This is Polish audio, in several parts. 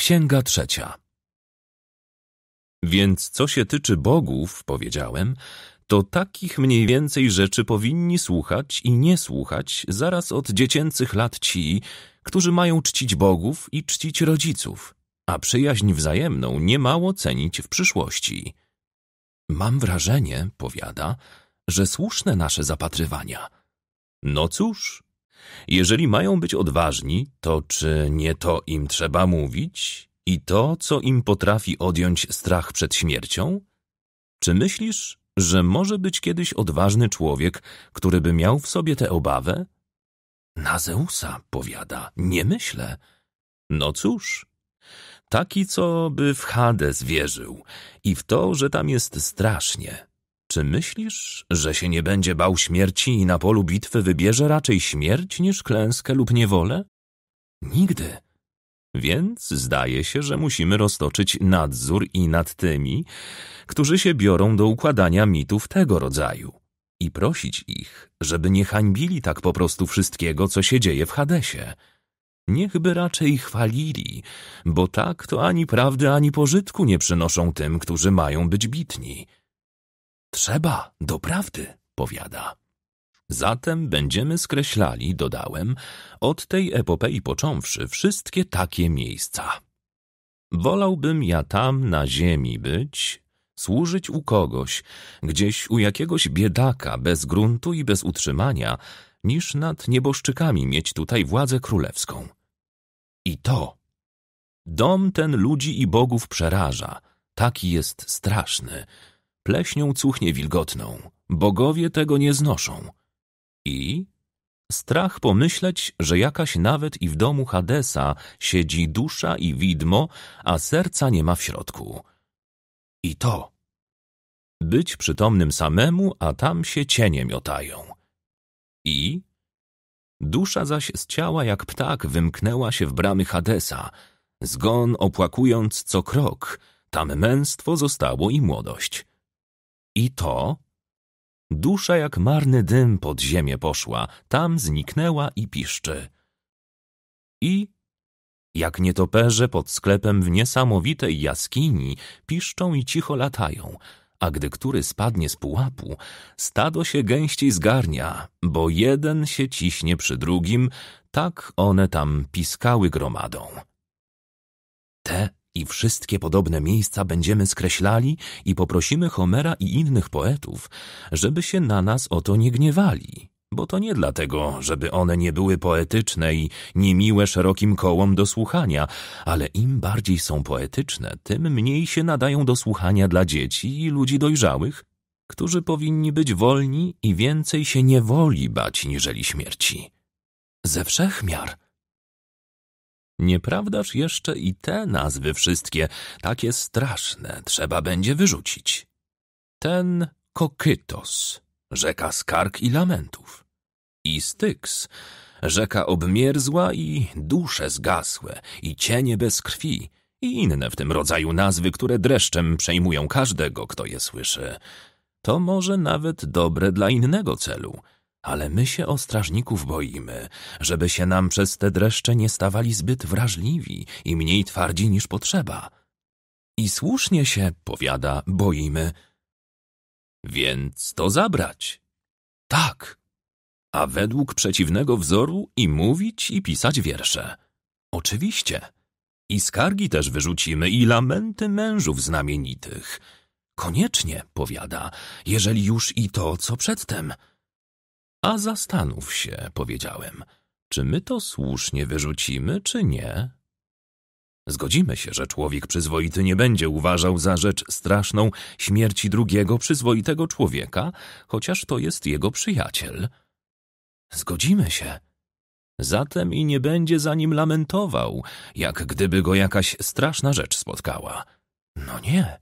Księga trzecia. Więc co się tyczy bogów, powiedziałem, to takich mniej więcej rzeczy powinni słuchać i nie słuchać zaraz od dziecięcych lat ci, którzy mają czcić bogów i czcić rodziców, a przyjaźń wzajemną niemało cenić w przyszłości. Mam wrażenie, powiada, że słuszne nasze zapatrywania. No cóż, jeżeli mają być odważni, to czy nie to im trzeba mówić i to, co im potrafi odjąć strach przed śmiercią? Czy myślisz, że może być kiedyś odważny człowiek, który by miał w sobie tę obawę? Na Zeusa, powiada, nie myślę. No cóż, taki, co by w Hades wierzył i w to, że tam jest strasznie. Czy myślisz, że się nie będzie bał śmierci i na polu bitwy wybierze raczej śmierć niż klęskę lub niewolę? Nigdy. Więc zdaje się, że musimy roztoczyć nadzór i nad tymi, którzy się biorą do układania mitów tego rodzaju i prosić ich, żeby nie hańbili tak po prostu wszystkiego, co się dzieje w Hadesie. Niechby raczej chwalili, bo tak to ani prawdy, ani pożytku nie przynoszą tym, którzy mają być bitni. Trzeba, doprawdy, powiada. Zatem będziemy skreślali, dodałem, od tej epopei począwszy, wszystkie takie miejsca. Wolałbym ja tam na ziemi być, służyć u kogoś, gdzieś u jakiegoś biedaka, bez gruntu i bez utrzymania, niż nad nieboszczykami mieć tutaj władzę królewską. I to. Dom ten ludzi i bogów przeraża, taki jest straszny, pleśnią cuchnie wilgotną, bogowie tego nie znoszą. I strach pomyśleć, że jakaś nawet i w domu Hadesa siedzi dusza i widmo, a serca nie ma w środku. I to. Być przytomnym samemu, a tam się cienie miotają. I Dusza zaś z ciała jak ptak wymknęła się w bramy Hadesa, zgon opłakując co krok, tam męstwo zostało i młodość. I to? Dusza jak marny dym pod ziemię poszła, tam zniknęła i piszczy. I jak nietoperze pod sklepem w niesamowitej jaskini piszczą i cicho latają, a gdy który spadnie z pułapu, stado się gęściej zgarnia, bo jeden się ciśnie przy drugim, tak one tam piskały gromadą. Te i wszystkie podobne miejsca będziemy skreślali i poprosimy Homera i innych poetów, żeby się na nas o to nie gniewali, bo to nie dlatego, żeby one nie były poetyczne i niemiłe szerokim kołom do słuchania, ale im bardziej są poetyczne, tym mniej się nadają do słuchania dla dzieci i ludzi dojrzałych, którzy powinni być wolni i więcej się nie woli bać niżeli śmierci. Ze wszechmiar miar Nieprawdaż jeszcze i te nazwy wszystkie, takie straszne, trzeba będzie wyrzucić. Ten Kokytos, rzeka skarg i lamentów. I Styks, rzeka obmierzła i dusze zgasłe, i cienie bez krwi, i inne w tym rodzaju nazwy, które dreszczem przejmują każdego, kto je słyszy. To może nawet dobre dla innego celu – ale my się o strażników boimy, żeby się nam przez te dreszcze nie stawali zbyt wrażliwi i mniej twardzi niż potrzeba. I słusznie się, powiada, boimy. Więc to zabrać. Tak. A według przeciwnego wzoru i mówić i pisać wiersze. Oczywiście. I skargi też wyrzucimy i lamenty mężów znamienitych. Koniecznie, powiada, jeżeli już i to, co przedtem – a zastanów się, powiedziałem, czy my to słusznie wyrzucimy, czy nie? Zgodzimy się, że człowiek przyzwoity nie będzie uważał za rzecz straszną śmierci drugiego przyzwoitego człowieka, chociaż to jest jego przyjaciel. Zgodzimy się. Zatem i nie będzie za nim lamentował, jak gdyby go jakaś straszna rzecz spotkała. No nie.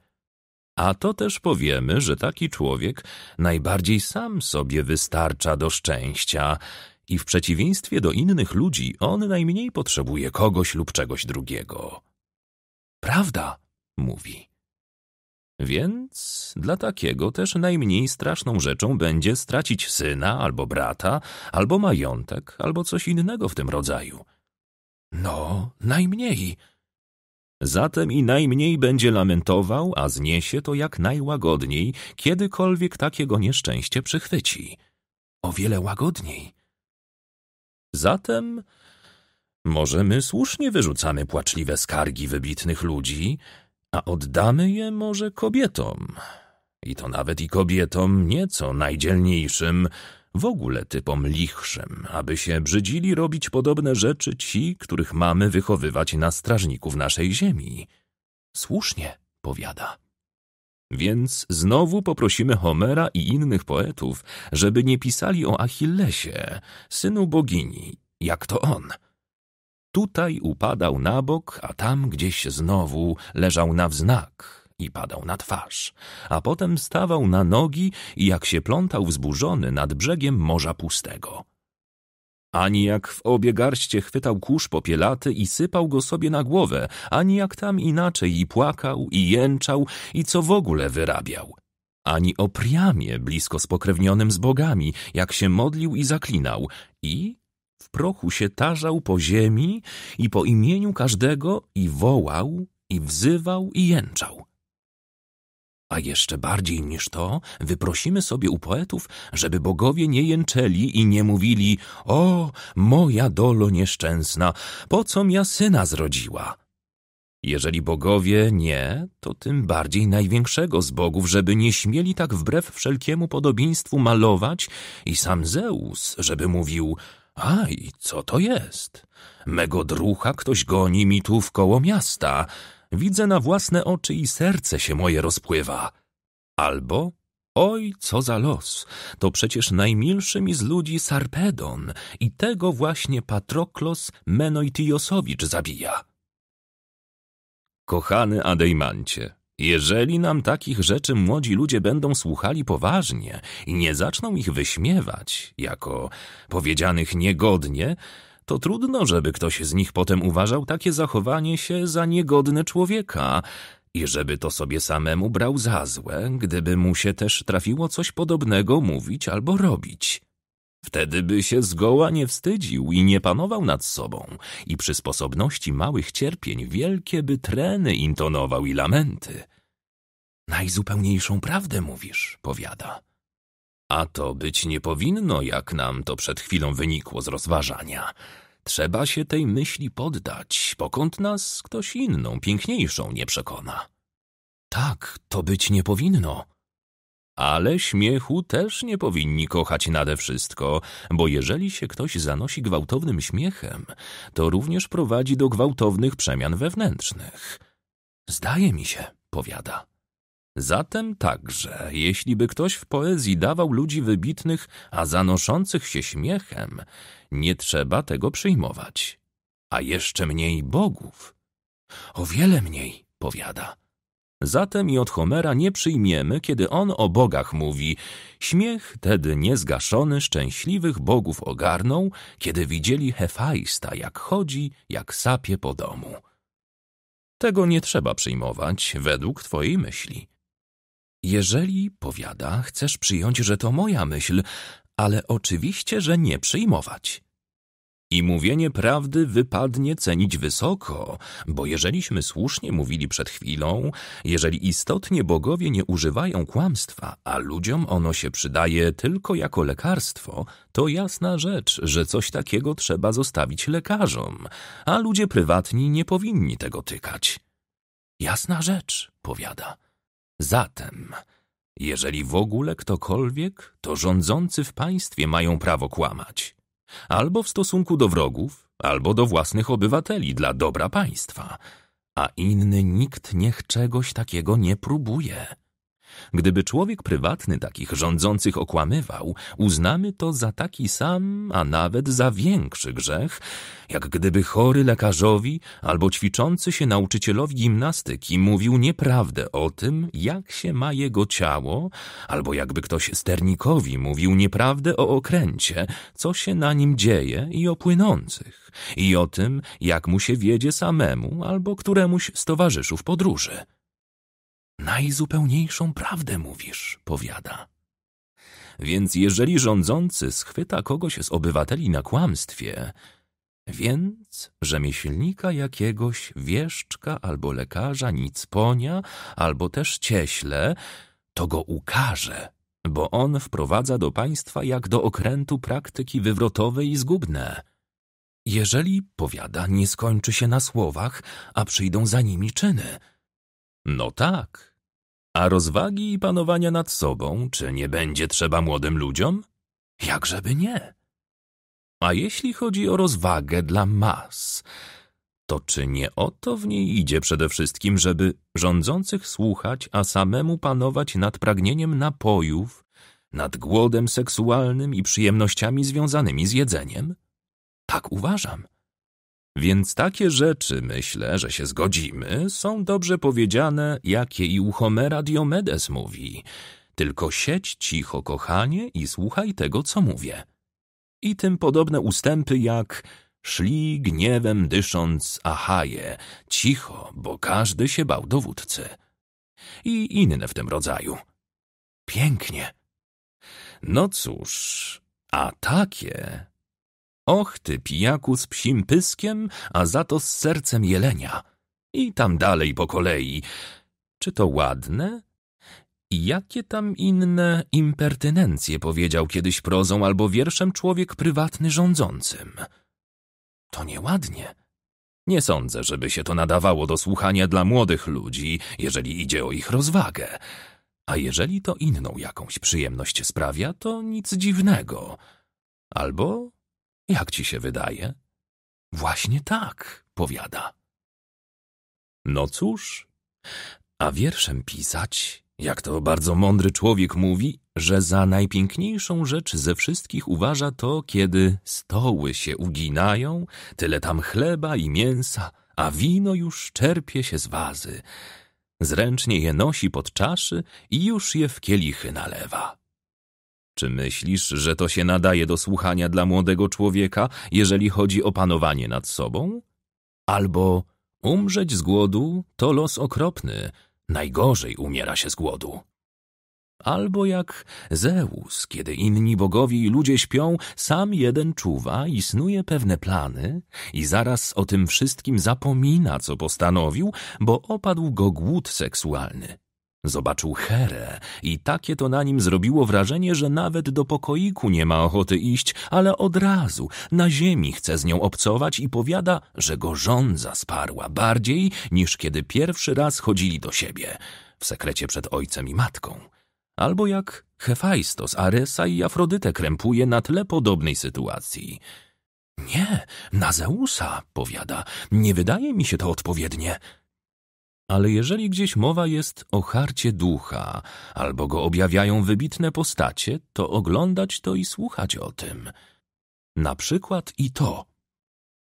A to też powiemy, że taki człowiek najbardziej sam sobie wystarcza do szczęścia i w przeciwieństwie do innych ludzi on najmniej potrzebuje kogoś lub czegoś drugiego. Prawda, mówi. Więc dla takiego też najmniej straszną rzeczą będzie stracić syna albo brata, albo majątek, albo coś innego w tym rodzaju. No, najmniej, Zatem i najmniej będzie lamentował, a zniesie to jak najłagodniej, kiedykolwiek takiego nieszczęście przychwyci. O wiele łagodniej. Zatem może my słusznie wyrzucamy płaczliwe skargi wybitnych ludzi, a oddamy je może kobietom. I to nawet i kobietom nieco najdzielniejszym, w ogóle typom lichszym, aby się brzydzili robić podobne rzeczy ci, których mamy wychowywać na strażników naszej ziemi. Słusznie, powiada. Więc znowu poprosimy Homera i innych poetów, żeby nie pisali o Achillesie, synu bogini, jak to on. Tutaj upadał na bok, a tam gdzieś znowu leżał na wznak, i padał na twarz, a potem stawał na nogi i jak się plątał wzburzony nad brzegiem Morza Pustego. Ani jak w obie garście chwytał kurz popielaty i sypał go sobie na głowę, ani jak tam inaczej i płakał, i jęczał, i co w ogóle wyrabiał. Ani o Priamie, blisko spokrewnionym z bogami, jak się modlił i zaklinał, i w prochu się tarzał po ziemi i po imieniu każdego i wołał, i wzywał, i jęczał. A jeszcze bardziej niż to, wyprosimy sobie u poetów, żeby bogowie nie jęczeli i nie mówili O, moja dolo nieszczęsna, po co ja syna zrodziła? Jeżeli bogowie nie, to tym bardziej największego z bogów, żeby nie śmieli tak wbrew wszelkiemu podobieństwu malować i sam Zeus, żeby mówił Aj, co to jest? Mego drucha ktoś goni mi tu wkoło miasta – widzę na własne oczy i serce się moje rozpływa. Albo Oj, co za los! To przecież najmilszy mi z ludzi Sarpedon i tego właśnie Patroklos Menoitiosowicz zabija. Kochany Adejmancie, jeżeli nam takich rzeczy młodzi ludzie będą słuchali poważnie i nie zaczną ich wyśmiewać jako powiedzianych niegodnie, to trudno, żeby ktoś z nich potem uważał takie zachowanie się za niegodne człowieka i żeby to sobie samemu brał za złe, gdyby mu się też trafiło coś podobnego mówić albo robić. Wtedy by się zgoła nie wstydził i nie panował nad sobą i przy sposobności małych cierpień wielkie by treny intonował i lamenty. Najzupełniejszą prawdę mówisz, powiada. A to być nie powinno, jak nam to przed chwilą wynikło z rozważania. Trzeba się tej myśli poddać, pokąd nas ktoś inną, piękniejszą nie przekona. Tak, to być nie powinno. Ale śmiechu też nie powinni kochać nade wszystko, bo jeżeli się ktoś zanosi gwałtownym śmiechem, to również prowadzi do gwałtownych przemian wewnętrznych. Zdaje mi się, powiada. Zatem także, jeśli by ktoś w poezji dawał ludzi wybitnych, a zanoszących się śmiechem, nie trzeba tego przyjmować. A jeszcze mniej bogów. O wiele mniej, powiada. Zatem i od Homera nie przyjmiemy, kiedy on o bogach mówi. Śmiech tedy niezgaszony szczęśliwych bogów ogarnął, kiedy widzieli Hefajsta, jak chodzi, jak sapie po domu. Tego nie trzeba przyjmować według twojej myśli. Jeżeli, powiada, chcesz przyjąć, że to moja myśl, ale oczywiście, że nie przyjmować. I mówienie prawdy wypadnie cenić wysoko, bo jeżeliśmy słusznie mówili przed chwilą, jeżeli istotnie bogowie nie używają kłamstwa, a ludziom ono się przydaje tylko jako lekarstwo, to jasna rzecz, że coś takiego trzeba zostawić lekarzom, a ludzie prywatni nie powinni tego tykać. Jasna rzecz, powiada. Zatem, jeżeli w ogóle ktokolwiek, to rządzący w państwie mają prawo kłamać. Albo w stosunku do wrogów, albo do własnych obywateli dla dobra państwa. A inny nikt niech czegoś takiego nie próbuje. Gdyby człowiek prywatny takich rządzących okłamywał, uznamy to za taki sam, a nawet za większy grzech, jak gdyby chory lekarzowi albo ćwiczący się nauczycielowi gimnastyki mówił nieprawdę o tym, jak się ma jego ciało, albo jakby ktoś sternikowi mówił nieprawdę o okręcie, co się na nim dzieje i o płynących, i o tym, jak mu się wiedzie samemu albo któremuś z towarzyszów podróży. Najzupełniejszą prawdę mówisz, powiada. Więc jeżeli rządzący schwyta kogoś z obywateli na kłamstwie, więc rzemieślnika jakiegoś, wieszczka albo lekarza, nicponia, albo też cieśle, to go ukaże, bo on wprowadza do państwa jak do okrętu praktyki wywrotowe i zgubne. Jeżeli, powiada, nie skończy się na słowach, a przyjdą za nimi czyny. No tak, a rozwagi i panowania nad sobą, czy nie będzie trzeba młodym ludziom? Jakżeby nie. A jeśli chodzi o rozwagę dla mas, to czy nie o to w niej idzie przede wszystkim, żeby rządzących słuchać, a samemu panować nad pragnieniem napojów, nad głodem seksualnym i przyjemnościami związanymi z jedzeniem? Tak uważam. Więc takie rzeczy, myślę, że się zgodzimy, są dobrze powiedziane, jakie i u Homera Diomedes mówi. Tylko siedź cicho, kochanie, i słuchaj tego, co mówię. I tym podobne ustępy jak szli gniewem dysząc ahaje, cicho, bo każdy się bał dowódcy. I inne w tym rodzaju. Pięknie. No cóż, a takie Och ty pijaku z psim pyskiem, a za to z sercem jelenia. I tam dalej po kolei. Czy to ładne? I jakie tam inne impertynencje powiedział kiedyś prozą albo wierszem człowiek prywatny rządzącym? To nieładnie. Nie sądzę, żeby się to nadawało do słuchania dla młodych ludzi, jeżeli idzie o ich rozwagę. A jeżeli to inną jakąś przyjemność sprawia, to nic dziwnego. Albo jak ci się wydaje? Właśnie tak, powiada. No cóż, a wierszem pisać, jak to bardzo mądry człowiek mówi, że za najpiękniejszą rzecz ze wszystkich uważa to, kiedy stoły się uginają, tyle tam chleba i mięsa, a wino już czerpie się z wazy. Zręcznie je nosi pod czaszy i już je w kielichy nalewa. Czy myślisz, że to się nadaje do słuchania dla młodego człowieka, jeżeli chodzi o panowanie nad sobą? Albo umrzeć z głodu to los okropny, najgorzej umiera się z głodu. Albo jak Zeus, kiedy inni bogowie i ludzie śpią, sam jeden czuwa i snuje pewne plany i zaraz o tym wszystkim zapomina, co postanowił, bo opadł go głód seksualny. Zobaczył Herę i takie to na nim zrobiło wrażenie, że nawet do pokoiku nie ma ochoty iść, ale od razu na ziemi chce z nią obcować i powiada, że go żądza sparła bardziej niż kiedy pierwszy raz chodzili do siebie, w sekrecie przed ojcem i matką. Albo jak Hefajstos Aresa i Afrodytę krępuje na tle podobnej sytuacji. Nie, na Zeusa, powiada, nie wydaje mi się to odpowiednie. Ale jeżeli gdzieś mowa jest o harcie ducha, albo go objawiają wybitne postacie, to oglądać to i słuchać o tym. Na przykład i to.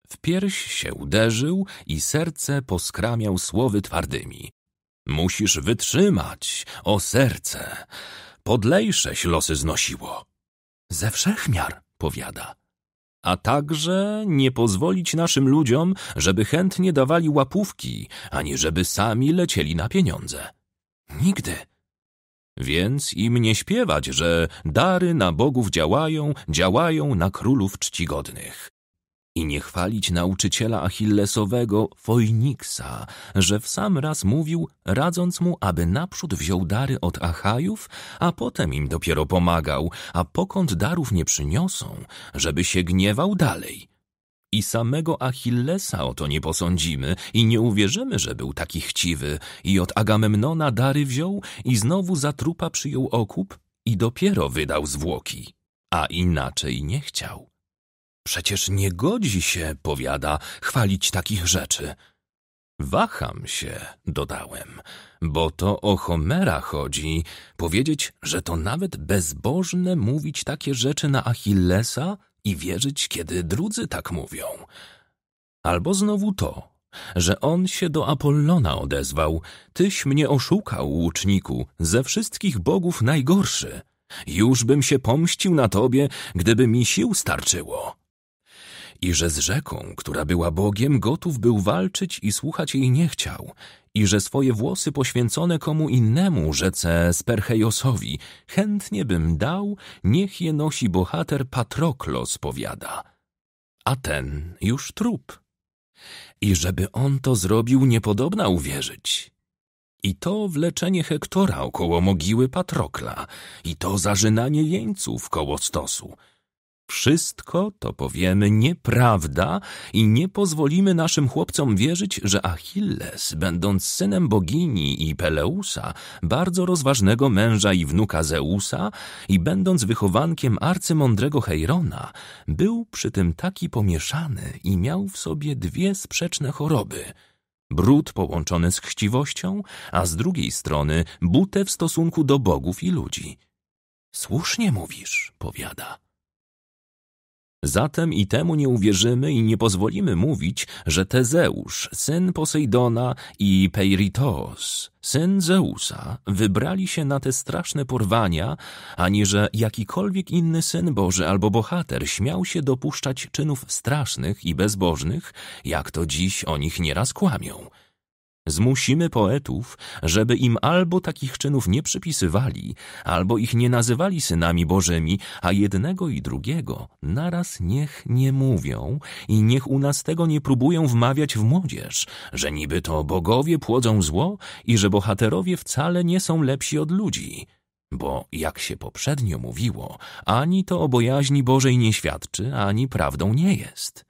W pierś się uderzył i serce poskramiał słowy twardymi. Musisz wytrzymać, o serce. Podlejsześ losy znosiło. Ze wszechmiar, powiada a także nie pozwolić naszym ludziom, żeby chętnie dawali łapówki, ani żeby sami lecieli na pieniądze. Nigdy. Więc im nie śpiewać, że dary na bogów działają, działają na królów czcigodnych i nie chwalić nauczyciela Achillesowego, Fojniksa, że w sam raz mówił, radząc mu, aby naprzód wziął dary od Achajów, a potem im dopiero pomagał, a pokąd darów nie przyniosą, żeby się gniewał dalej. I samego Achillesa o to nie posądzimy i nie uwierzymy, że był taki chciwy i od Agamemnona dary wziął i znowu za trupa przyjął okup i dopiero wydał zwłoki, a inaczej nie chciał. Przecież nie godzi się, powiada, chwalić takich rzeczy. Waham się, dodałem, bo to o Homera chodzi. Powiedzieć, że to nawet bezbożne mówić takie rzeczy na Achillesa i wierzyć, kiedy drudzy tak mówią. Albo znowu to, że on się do Apollona odezwał. Tyś mnie oszukał, łuczniku, ze wszystkich bogów najgorszy. Już bym się pomścił na tobie, gdyby mi sił starczyło i że z rzeką, która była Bogiem, gotów był walczyć i słuchać jej nie chciał, i że swoje włosy poświęcone komu innemu, rzece Sperchejosowi, chętnie bym dał, niech je nosi bohater Patroklos, powiada. A ten już trup. I żeby on to zrobił, niepodobna uwierzyć. I to wleczenie Hektora około mogiły Patrokla, i to zarzynanie jeńców koło stosu – wszystko to powiemy nieprawda i nie pozwolimy naszym chłopcom wierzyć, że Achilles, będąc synem bogini i Peleusa, bardzo rozważnego męża i wnuka Zeusa, i będąc wychowankiem arcymądrego Heirona, był przy tym taki pomieszany i miał w sobie dwie sprzeczne choroby – brud połączony z chciwością, a z drugiej strony butę w stosunku do bogów i ludzi. Słusznie mówisz, powiada. Zatem i temu nie uwierzymy i nie pozwolimy mówić, że Tezeusz, syn Posejdona i Peiritos, syn Zeusa, wybrali się na te straszne porwania, ani że jakikolwiek inny syn Boży albo bohater śmiał się dopuszczać czynów strasznych i bezbożnych, jak to dziś o nich nieraz kłamią. Zmusimy poetów, żeby im albo takich czynów nie przypisywali, albo ich nie nazywali synami Bożymi, a jednego i drugiego naraz niech nie mówią i niech u nas tego nie próbują wmawiać w młodzież, że niby to bogowie płodzą zło i że bohaterowie wcale nie są lepsi od ludzi. Bo, jak się poprzednio mówiło, ani to o bojaźni Bożej nie świadczy, ani prawdą nie jest.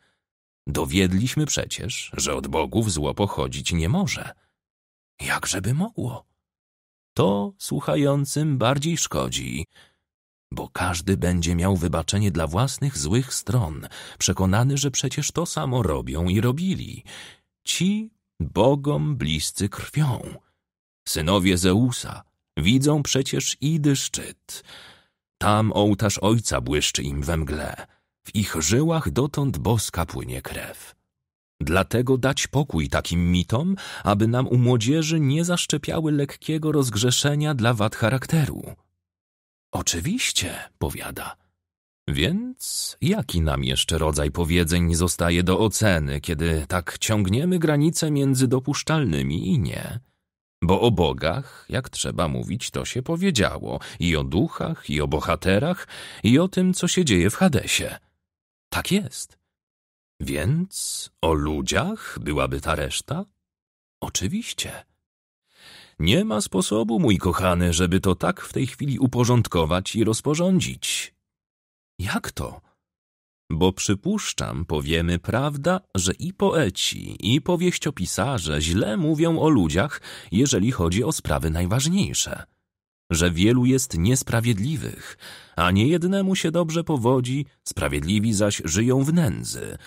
Dowiedliśmy przecież, że od bogów zło pochodzić nie może. Jakżeby mogło? To słuchającym bardziej szkodzi, bo każdy będzie miał wybaczenie dla własnych złych stron, przekonany, że przecież to samo robią i robili. Ci bogom bliscy krwią. Synowie Zeusa widzą przecież idy szczyt. Tam ołtarz ojca błyszczy im we mgle. W ich żyłach dotąd boska płynie krew. Dlatego dać pokój takim mitom, aby nam u młodzieży nie zaszczepiały lekkiego rozgrzeszenia dla wad charakteru. Oczywiście, powiada. Więc jaki nam jeszcze rodzaj powiedzeń zostaje do oceny, kiedy tak ciągniemy granice między dopuszczalnymi i nie? Bo o bogach, jak trzeba mówić, to się powiedziało i o duchach, i o bohaterach, i o tym, co się dzieje w Hadesie. Tak jest. Więc o ludziach byłaby ta reszta? Oczywiście. Nie ma sposobu, mój kochany, żeby to tak w tej chwili uporządkować i rozporządzić. Jak to? Bo przypuszczam, powiemy prawda, że i poeci, i powieściopisarze źle mówią o ludziach, jeżeli chodzi o sprawy najważniejsze że wielu jest niesprawiedliwych, a niejednemu się dobrze powodzi, sprawiedliwi zaś żyją w nędzy.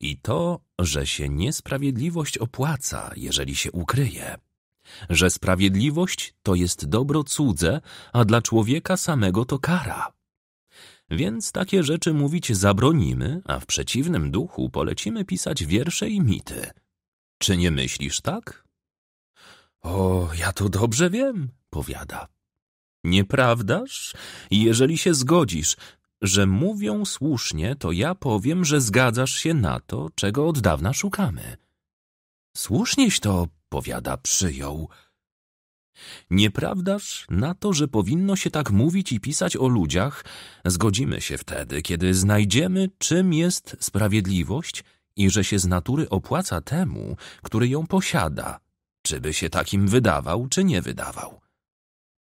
I to, że się niesprawiedliwość opłaca, jeżeli się ukryje. Że sprawiedliwość to jest dobro cudze, a dla człowieka samego to kara. Więc takie rzeczy mówić zabronimy, a w przeciwnym duchu polecimy pisać wiersze i mity. Czy nie myślisz tak? O, ja to dobrze wiem, powiada. Nieprawdaż? Jeżeli się zgodzisz, że mówią słusznie, to ja powiem, że zgadzasz się na to, czego od dawna szukamy. Słusznieś to, powiada, przyjął. Nieprawdaż na to, że powinno się tak mówić i pisać o ludziach, zgodzimy się wtedy, kiedy znajdziemy, czym jest sprawiedliwość i że się z natury opłaca temu, który ją posiada, czy by się takim wydawał, czy nie wydawał.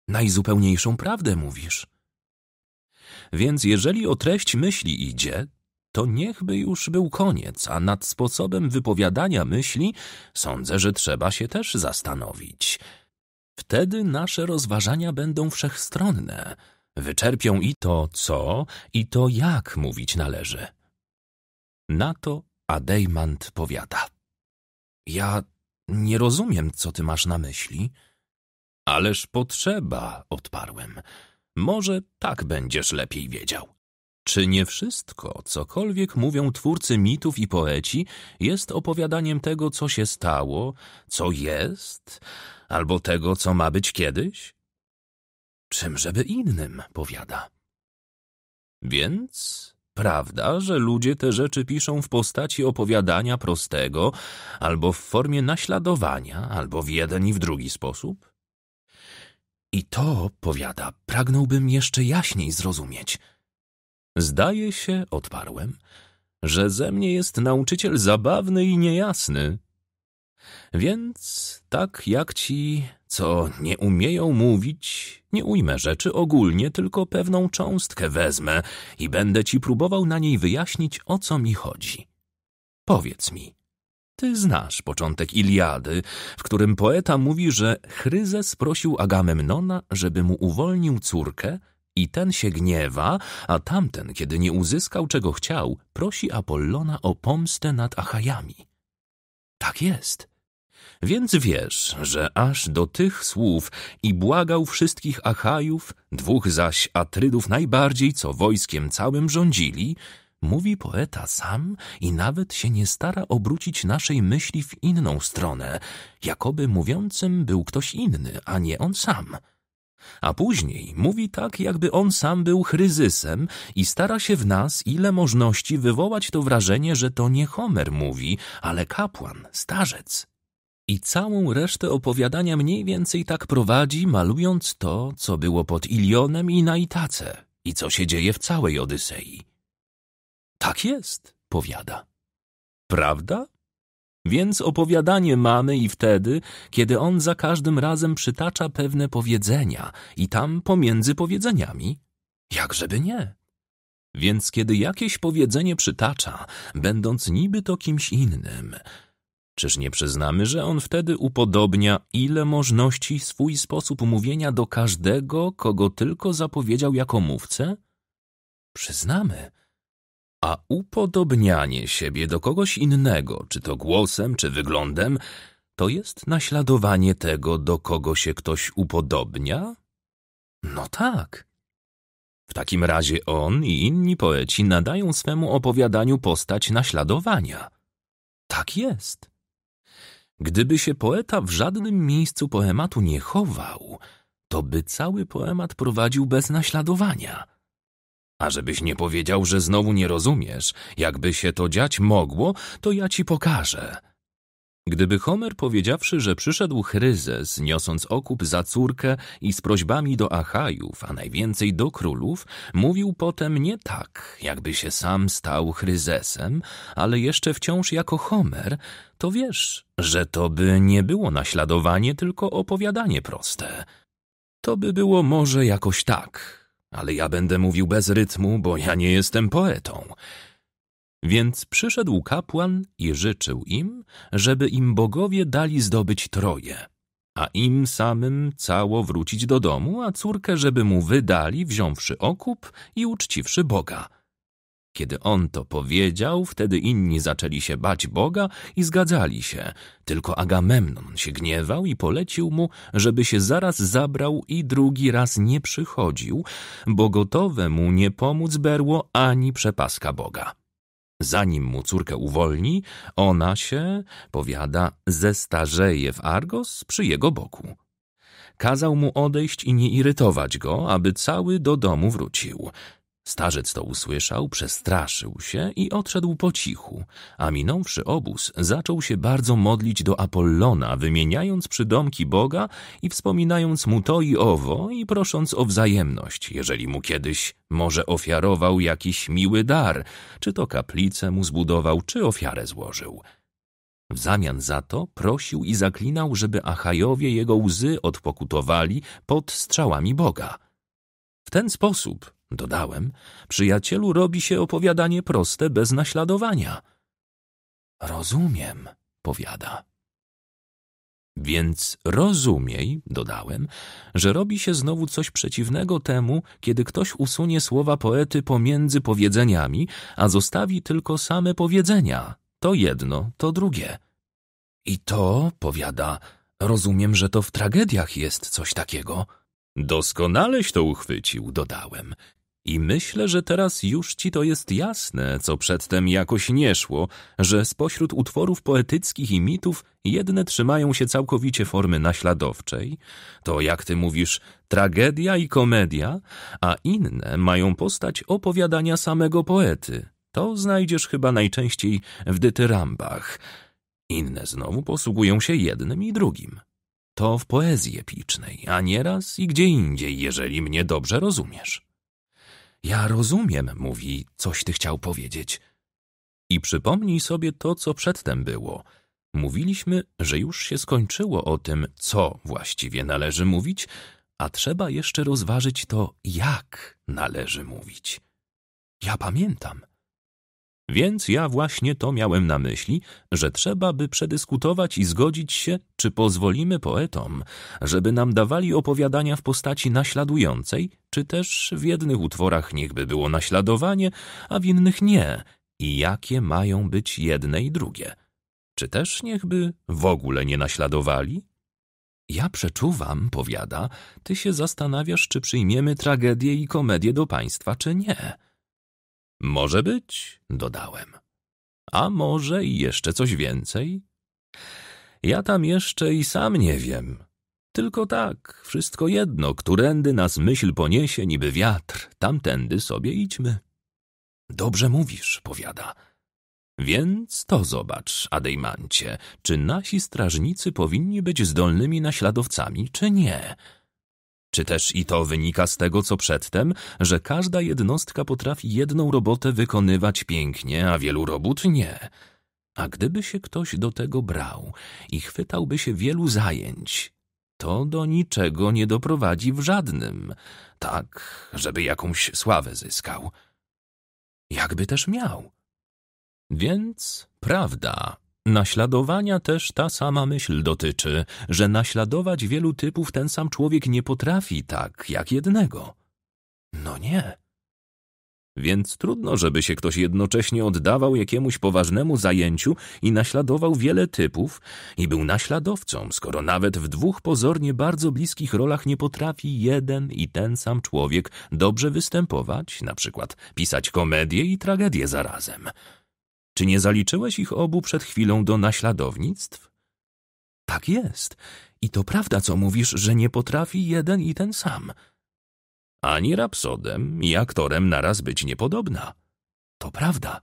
Najzupełniejszą prawdę mówisz. Więc jeżeli o treść myśli idzie, to niechby już był koniec, a nad sposobem wypowiadania myśli sądzę, że trzeba się też zastanowić. Wtedy nasze rozważania będą wszechstronne. Wyczerpią i to, co, i to, jak mówić należy. Na to Adejmant powiada. Ja nie rozumiem, co ty masz na myśli. Ależ potrzeba, odparłem. Może tak będziesz lepiej wiedział. Czy nie wszystko, cokolwiek mówią twórcy mitów i poeci, jest opowiadaniem tego, co się stało, co jest, albo tego, co ma być kiedyś? Czymżeby innym, powiada. Więc prawda, że ludzie te rzeczy piszą w postaci opowiadania prostego, albo w formie naśladowania, albo w jeden i w drugi sposób? I to, powiada, pragnąłbym jeszcze jaśniej zrozumieć. Zdaje się, odparłem, że ze mnie jest nauczyciel zabawny i niejasny. Więc tak jak ci, co nie umieją mówić, nie ujmę rzeczy ogólnie, tylko pewną cząstkę wezmę i będę ci próbował na niej wyjaśnić, o co mi chodzi. Powiedz mi, ty znasz początek Iliady, w którym poeta mówi, że Chryzes prosił Agamemnona, żeby mu uwolnił córkę i ten się gniewa, a tamten, kiedy nie uzyskał czego chciał, prosi Apollona o pomstę nad Achajami. Tak jest. Więc wiesz, że aż do tych słów i błagał wszystkich Achajów, dwóch zaś Atrydów najbardziej, co wojskiem całym rządzili, Mówi poeta sam i nawet się nie stara obrócić naszej myśli w inną stronę, jakoby mówiącym był ktoś inny, a nie on sam. A później mówi tak, jakby on sam był chryzysem i stara się w nas, ile możności, wywołać to wrażenie, że to nie Homer mówi, ale kapłan, starzec. I całą resztę opowiadania mniej więcej tak prowadzi, malując to, co było pod Ilionem i na Itace i co się dzieje w całej Odysei. Tak jest, powiada. Prawda? Więc opowiadanie mamy i wtedy, kiedy on za każdym razem przytacza pewne powiedzenia i tam pomiędzy powiedzeniami. Jakżeby nie? Więc kiedy jakieś powiedzenie przytacza, będąc niby to kimś innym, czyż nie przyznamy, że on wtedy upodobnia ile możności swój sposób mówienia do każdego, kogo tylko zapowiedział jako mówcę? Przyznamy, a upodobnianie siebie do kogoś innego, czy to głosem, czy wyglądem, to jest naśladowanie tego, do kogo się ktoś upodobnia? No tak. W takim razie on i inni poeci nadają swemu opowiadaniu postać naśladowania. Tak jest. Gdyby się poeta w żadnym miejscu poematu nie chował, to by cały poemat prowadził bez naśladowania. A żebyś nie powiedział, że znowu nie rozumiesz, jakby się to dziać mogło, to ja ci pokażę. Gdyby Homer powiedziawszy, że przyszedł Chryzes, niosąc okup za córkę i z prośbami do Achajów, a najwięcej do królów, mówił potem nie tak, jakby się sam stał Chryzesem, ale jeszcze wciąż jako Homer, to wiesz, że to by nie było naśladowanie, tylko opowiadanie proste. To by było może jakoś tak ale ja będę mówił bez rytmu, bo ja nie jestem poetą. Więc przyszedł kapłan i życzył im, żeby im bogowie dali zdobyć troje, a im samym cało wrócić do domu, a córkę, żeby mu wydali, wziąwszy okup i uczciwszy Boga. Kiedy on to powiedział, wtedy inni zaczęli się bać Boga i zgadzali się. Tylko Agamemnon się gniewał i polecił mu, żeby się zaraz zabrał i drugi raz nie przychodził, bo gotowe mu nie pomóc berło ani przepaska Boga. Zanim mu córkę uwolni, ona się, powiada, zestarzeje w Argos przy jego boku. Kazał mu odejść i nie irytować go, aby cały do domu wrócił. Starzec to usłyszał, przestraszył się i odszedł po cichu, a minąwszy obóz, zaczął się bardzo modlić do Apollona, wymieniając przydomki Boga i wspominając mu to i owo i prosząc o wzajemność, jeżeli mu kiedyś może ofiarował jakiś miły dar, czy to kaplicę mu zbudował, czy ofiarę złożył. W zamian za to prosił i zaklinał, żeby Achajowie jego łzy odpokutowali pod strzałami Boga. W ten sposób Dodałem, przyjacielu robi się opowiadanie proste, bez naśladowania. Rozumiem, powiada. Więc rozumiej, dodałem, że robi się znowu coś przeciwnego temu, kiedy ktoś usunie słowa poety pomiędzy powiedzeniami, a zostawi tylko same powiedzenia. To jedno, to drugie. I to, powiada, rozumiem, że to w tragediach jest coś takiego. Doskonaleś to uchwycił, dodałem. I myślę, że teraz już ci to jest jasne, co przedtem jakoś nie szło, że spośród utworów poetyckich i mitów jedne trzymają się całkowicie formy naśladowczej, to jak ty mówisz, tragedia i komedia, a inne mają postać opowiadania samego poety. To znajdziesz chyba najczęściej w dytyrambach. Inne znowu posługują się jednym i drugim. To w poezji epicznej, a nieraz i gdzie indziej, jeżeli mnie dobrze rozumiesz. Ja rozumiem, mówi, coś ty chciał powiedzieć. I przypomnij sobie to, co przedtem było. Mówiliśmy, że już się skończyło o tym, co właściwie należy mówić, a trzeba jeszcze rozważyć to, jak należy mówić. Ja pamiętam. Więc ja właśnie to miałem na myśli, że trzeba by przedyskutować i zgodzić się, czy pozwolimy poetom, żeby nam dawali opowiadania w postaci naśladującej, czy też w jednych utworach niechby było naśladowanie, a w innych nie, i jakie mają być jedne i drugie. Czy też niechby w ogóle nie naśladowali? Ja przeczuwam, powiada, ty się zastanawiasz, czy przyjmiemy tragedię i komedię do państwa, czy nie. Może być, dodałem. A może i jeszcze coś więcej? Ja tam jeszcze i sam nie wiem. Tylko tak, wszystko jedno, którędy nas myśl poniesie niby wiatr, tamtędy sobie idźmy. Dobrze mówisz, powiada. Więc to zobacz, Adejmancie, czy nasi strażnicy powinni być zdolnymi naśladowcami, czy nie? Czy też i to wynika z tego, co przedtem, że każda jednostka potrafi jedną robotę wykonywać pięknie, a wielu robót nie? A gdyby się ktoś do tego brał i chwytałby się wielu zajęć, to do niczego nie doprowadzi w żadnym, tak, żeby jakąś sławę zyskał. Jakby też miał. Więc prawda Naśladowania też ta sama myśl dotyczy, że naśladować wielu typów ten sam człowiek nie potrafi tak jak jednego. No nie. Więc trudno, żeby się ktoś jednocześnie oddawał jakiemuś poważnemu zajęciu i naśladował wiele typów i był naśladowcą, skoro nawet w dwóch pozornie bardzo bliskich rolach nie potrafi jeden i ten sam człowiek dobrze występować, na przykład pisać komedię i tragedię zarazem. Czy nie zaliczyłeś ich obu przed chwilą do naśladownictw? Tak jest. I to prawda, co mówisz, że nie potrafi jeden i ten sam. Ani rapsodem i aktorem naraz być niepodobna. To prawda.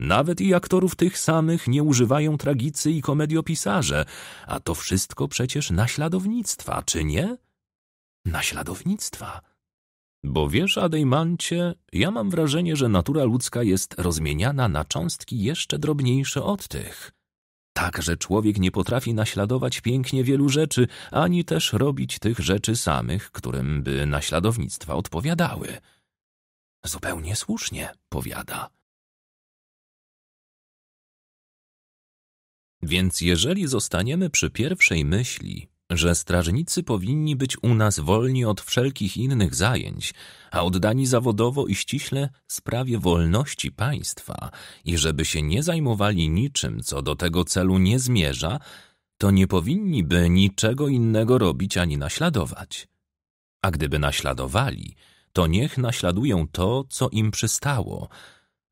Nawet i aktorów tych samych nie używają tragicy i komediopisarze, a to wszystko przecież naśladownictwa, czy nie? Naśladownictwa. Bo wiesz, Adejmancie, ja mam wrażenie, że natura ludzka jest rozmieniana na cząstki jeszcze drobniejsze od tych. Tak, że człowiek nie potrafi naśladować pięknie wielu rzeczy, ani też robić tych rzeczy samych, którym by naśladownictwa odpowiadały. Zupełnie słusznie, powiada. Więc jeżeli zostaniemy przy pierwszej myśli, że strażnicy powinni być u nas wolni od wszelkich innych zajęć, a oddani zawodowo i ściśle sprawie wolności państwa i żeby się nie zajmowali niczym, co do tego celu nie zmierza, to nie powinni by niczego innego robić ani naśladować. A gdyby naśladowali, to niech naśladują to, co im przystało,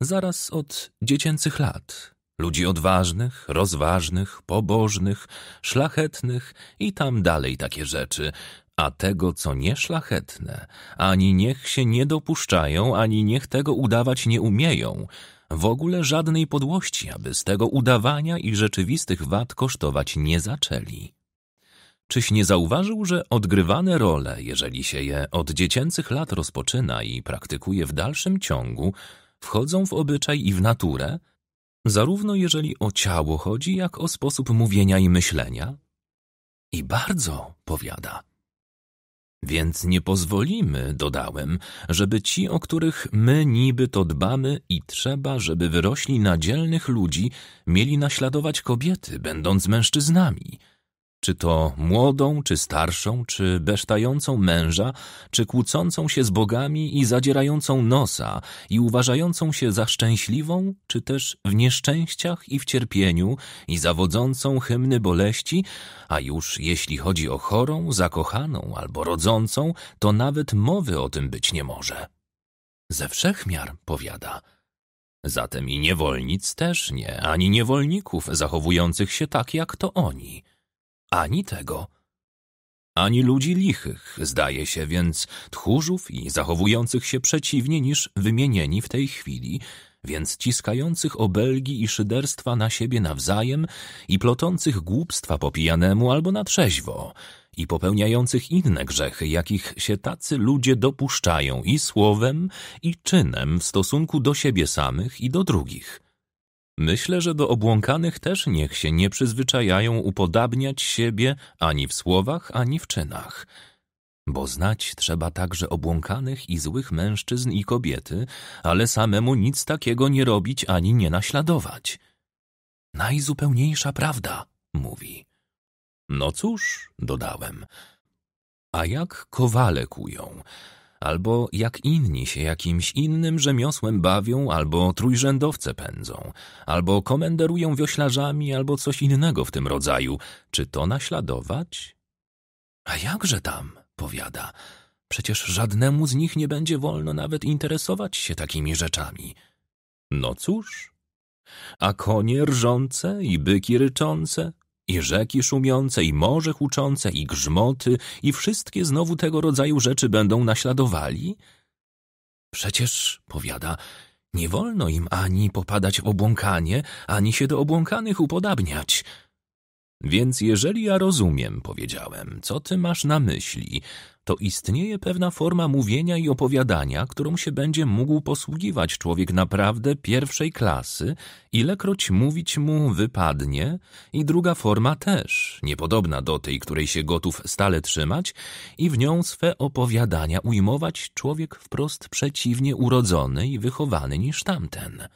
zaraz od dziecięcych lat, ludzi odważnych, rozważnych, pobożnych, szlachetnych i tam dalej takie rzeczy, a tego, co nieszlachetne, ani niech się nie dopuszczają, ani niech tego udawać nie umieją, w ogóle żadnej podłości, aby z tego udawania i rzeczywistych wad kosztować nie zaczęli. Czyś nie zauważył, że odgrywane role, jeżeli się je od dziecięcych lat rozpoczyna i praktykuje w dalszym ciągu, wchodzą w obyczaj i w naturę, zarówno jeżeli o ciało chodzi, jak o sposób mówienia i myślenia. I bardzo, powiada. Więc nie pozwolimy, dodałem, żeby ci, o których my niby to dbamy i trzeba, żeby wyrośli na dzielnych ludzi, mieli naśladować kobiety, będąc mężczyznami – czy to młodą, czy starszą, czy besztającą męża, czy kłócącą się z bogami i zadzierającą nosa i uważającą się za szczęśliwą, czy też w nieszczęściach i w cierpieniu i zawodzącą hymny boleści, a już jeśli chodzi o chorą, zakochaną albo rodzącą, to nawet mowy o tym być nie może. Ze wszechmiar, powiada, Zatem i niewolnic też nie, ani niewolników zachowujących się tak jak to oni ani tego. Ani ludzi lichych, zdaje się więc, tchórzów i zachowujących się przeciwnie niż wymienieni w tej chwili, więc ciskających obelgi i szyderstwa na siebie nawzajem i plotących głupstwa po pijanemu albo na trzeźwo i popełniających inne grzechy, jakich się tacy ludzie dopuszczają i słowem, i czynem w stosunku do siebie samych i do drugich. Myślę, że do obłąkanych też niech się nie przyzwyczajają upodabniać siebie ani w słowach, ani w czynach. Bo znać trzeba także obłąkanych i złych mężczyzn i kobiety, ale samemu nic takiego nie robić ani nie naśladować. Najzupełniejsza prawda, mówi. No cóż, dodałem. A jak kowale kują? albo jak inni się jakimś innym rzemiosłem bawią, albo trójrzędowce pędzą, albo komenderują wioślarzami, albo coś innego w tym rodzaju. Czy to naśladować? A jakże tam, powiada, przecież żadnemu z nich nie będzie wolno nawet interesować się takimi rzeczami. No cóż, a konie rżące i byki ryczące, i rzeki szumiące, i morze huczące, i grzmoty, i wszystkie znowu tego rodzaju rzeczy będą naśladowali? Przecież, powiada, nie wolno im ani popadać w obłąkanie, ani się do obłąkanych upodabniać – więc jeżeli ja rozumiem, powiedziałem, co ty masz na myśli, to istnieje pewna forma mówienia i opowiadania, którą się będzie mógł posługiwać człowiek naprawdę pierwszej klasy, ilekroć mówić mu wypadnie, i druga forma też, niepodobna do tej, której się gotów stale trzymać, i w nią swe opowiadania ujmować człowiek wprost przeciwnie urodzony i wychowany niż tamten.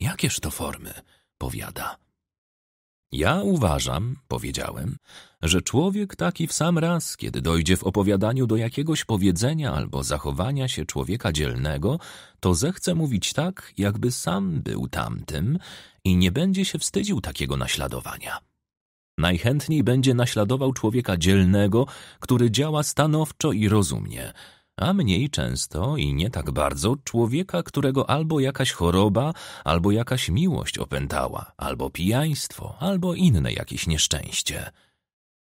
Jakież to formy? powiada. Ja uważam, powiedziałem, że człowiek taki w sam raz, kiedy dojdzie w opowiadaniu do jakiegoś powiedzenia albo zachowania się człowieka dzielnego, to zechce mówić tak, jakby sam był tamtym i nie będzie się wstydził takiego naśladowania. Najchętniej będzie naśladował człowieka dzielnego, który działa stanowczo i rozumnie, a mniej często i nie tak bardzo człowieka, którego albo jakaś choroba, albo jakaś miłość opętała, albo pijaństwo, albo inne jakieś nieszczęście.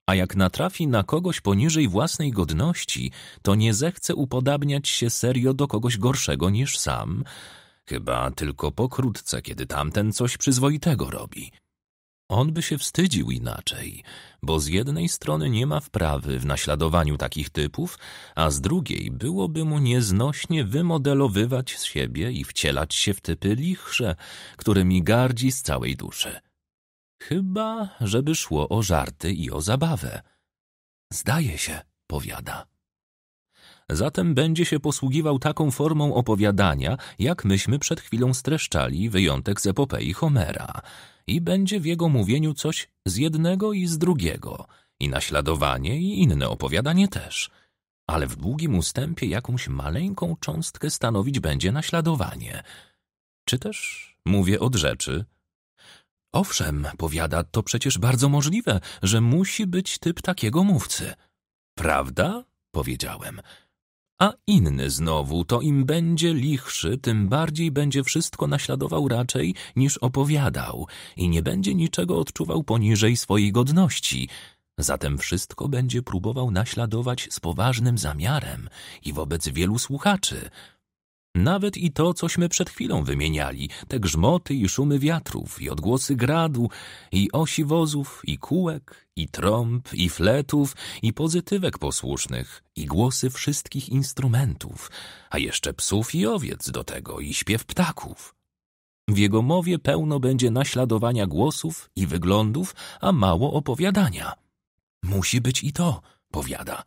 A jak natrafi na kogoś poniżej własnej godności, to nie zechce upodabniać się serio do kogoś gorszego niż sam, chyba tylko pokrótce, kiedy tamten coś przyzwoitego robi. On by się wstydził inaczej, bo z jednej strony nie ma wprawy w naśladowaniu takich typów, a z drugiej byłoby mu nieznośnie wymodelowywać z siebie i wcielać się w typy lichrze, którymi gardzi z całej duszy. Chyba, żeby szło o żarty i o zabawę. Zdaje się, powiada. Zatem będzie się posługiwał taką formą opowiadania, jak myśmy przed chwilą streszczali wyjątek z epopei Homera – i będzie w jego mówieniu coś z jednego i z drugiego, i naśladowanie i inne opowiadanie też. Ale w długim ustępie jakąś maleńką cząstkę stanowić będzie naśladowanie. Czy też mówię od rzeczy. Owszem, powiada, to przecież bardzo możliwe, że musi być typ takiego mówcy. Prawda? powiedziałem a inny znowu, to im będzie lichszy, tym bardziej będzie wszystko naśladował raczej niż opowiadał i nie będzie niczego odczuwał poniżej swojej godności. Zatem wszystko będzie próbował naśladować z poważnym zamiarem i wobec wielu słuchaczy, nawet i to, cośmy przed chwilą wymieniali, te grzmoty i szumy wiatrów, i odgłosy gradu, i osi wozów, i kółek, i trąb, i fletów, i pozytywek posłusznych, i głosy wszystkich instrumentów, a jeszcze psów i owiec do tego, i śpiew ptaków. W jego mowie pełno będzie naśladowania głosów i wyglądów, a mało opowiadania. Musi być i to, powiada.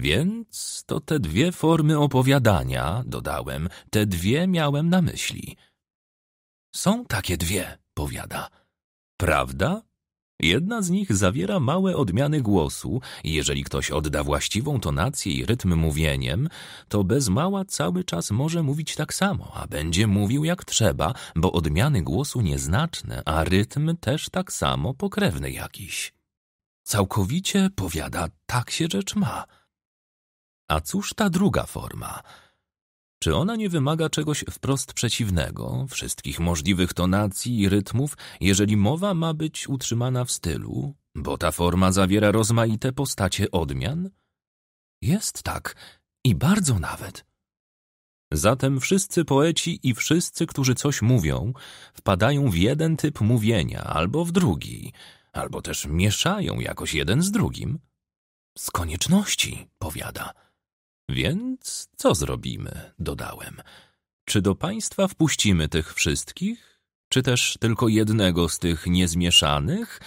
Więc to te dwie formy opowiadania, dodałem, te dwie miałem na myśli. Są takie dwie, powiada. Prawda? Jedna z nich zawiera małe odmiany głosu i jeżeli ktoś odda właściwą tonację i rytm mówieniem, to bez mała cały czas może mówić tak samo, a będzie mówił jak trzeba, bo odmiany głosu nieznaczne, a rytm też tak samo pokrewny jakiś. Całkowicie, powiada, tak się rzecz ma. A cóż ta druga forma? Czy ona nie wymaga czegoś wprost przeciwnego, wszystkich możliwych tonacji i rytmów, jeżeli mowa ma być utrzymana w stylu, bo ta forma zawiera rozmaite postacie odmian? Jest tak i bardzo nawet. Zatem wszyscy poeci i wszyscy, którzy coś mówią, wpadają w jeden typ mówienia albo w drugi, albo też mieszają jakoś jeden z drugim. Z konieczności, powiada. Więc co zrobimy? dodałem. Czy do państwa wpuścimy tych wszystkich? Czy też tylko jednego z tych niezmieszanych?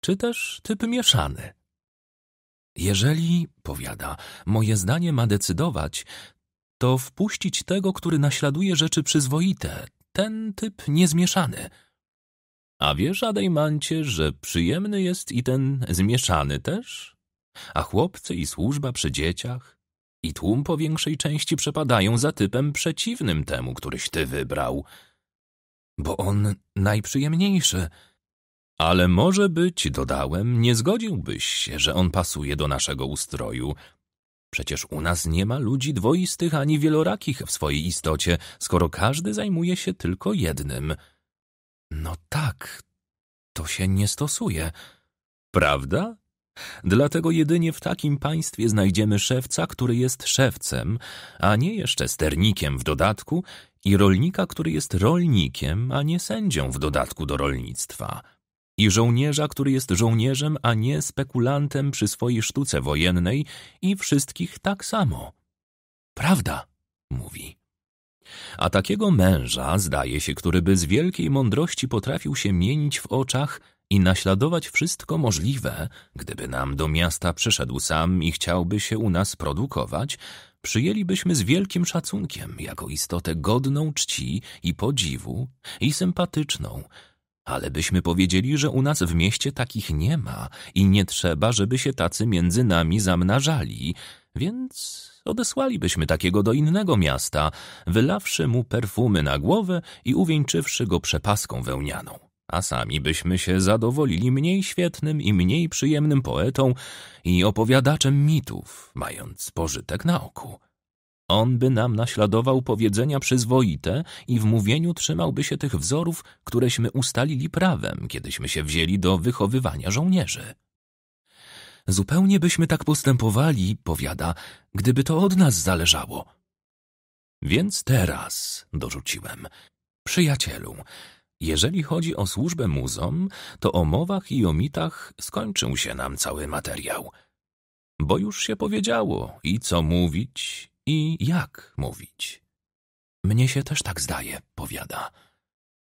Czy też typ mieszany? Jeżeli, powiada, moje zdanie ma decydować, to wpuścić tego, który naśladuje rzeczy przyzwoite, ten typ niezmieszany. A wiesz, Adejmancie, że przyjemny jest i ten zmieszany też? A chłopcy i służba przy dzieciach? i tłum po większej części przepadają za typem przeciwnym temu, któryś ty wybrał. Bo on najprzyjemniejszy. Ale może być, dodałem, nie zgodziłbyś się, że on pasuje do naszego ustroju. Przecież u nas nie ma ludzi dwoistych ani wielorakich w swojej istocie, skoro każdy zajmuje się tylko jednym. No tak, to się nie stosuje. Prawda? Dlatego jedynie w takim państwie znajdziemy szewca, który jest szewcem, a nie jeszcze sternikiem w dodatku i rolnika, który jest rolnikiem, a nie sędzią w dodatku do rolnictwa. I żołnierza, który jest żołnierzem, a nie spekulantem przy swojej sztuce wojennej i wszystkich tak samo. Prawda, mówi. A takiego męża, zdaje się, który by z wielkiej mądrości potrafił się mienić w oczach, i naśladować wszystko możliwe, gdyby nam do miasta przyszedł sam i chciałby się u nas produkować, przyjęlibyśmy z wielkim szacunkiem jako istotę godną czci i podziwu i sympatyczną, ale byśmy powiedzieli, że u nas w mieście takich nie ma i nie trzeba, żeby się tacy między nami zamnażali, więc odesłalibyśmy takiego do innego miasta, wylawszy mu perfumy na głowę i uwieńczywszy go przepaską wełnianą a sami byśmy się zadowolili mniej świetnym i mniej przyjemnym poetą i opowiadaczem mitów, mając pożytek na oku. On by nam naśladował powiedzenia przyzwoite i w mówieniu trzymałby się tych wzorów, któreśmy ustalili prawem, kiedyśmy się wzięli do wychowywania żołnierzy. Zupełnie byśmy tak postępowali, powiada, gdyby to od nas zależało. Więc teraz, dorzuciłem, przyjacielu, jeżeli chodzi o służbę muzom, to o mowach i o mitach skończył się nam cały materiał. Bo już się powiedziało i co mówić, i jak mówić. Mnie się też tak zdaje, powiada.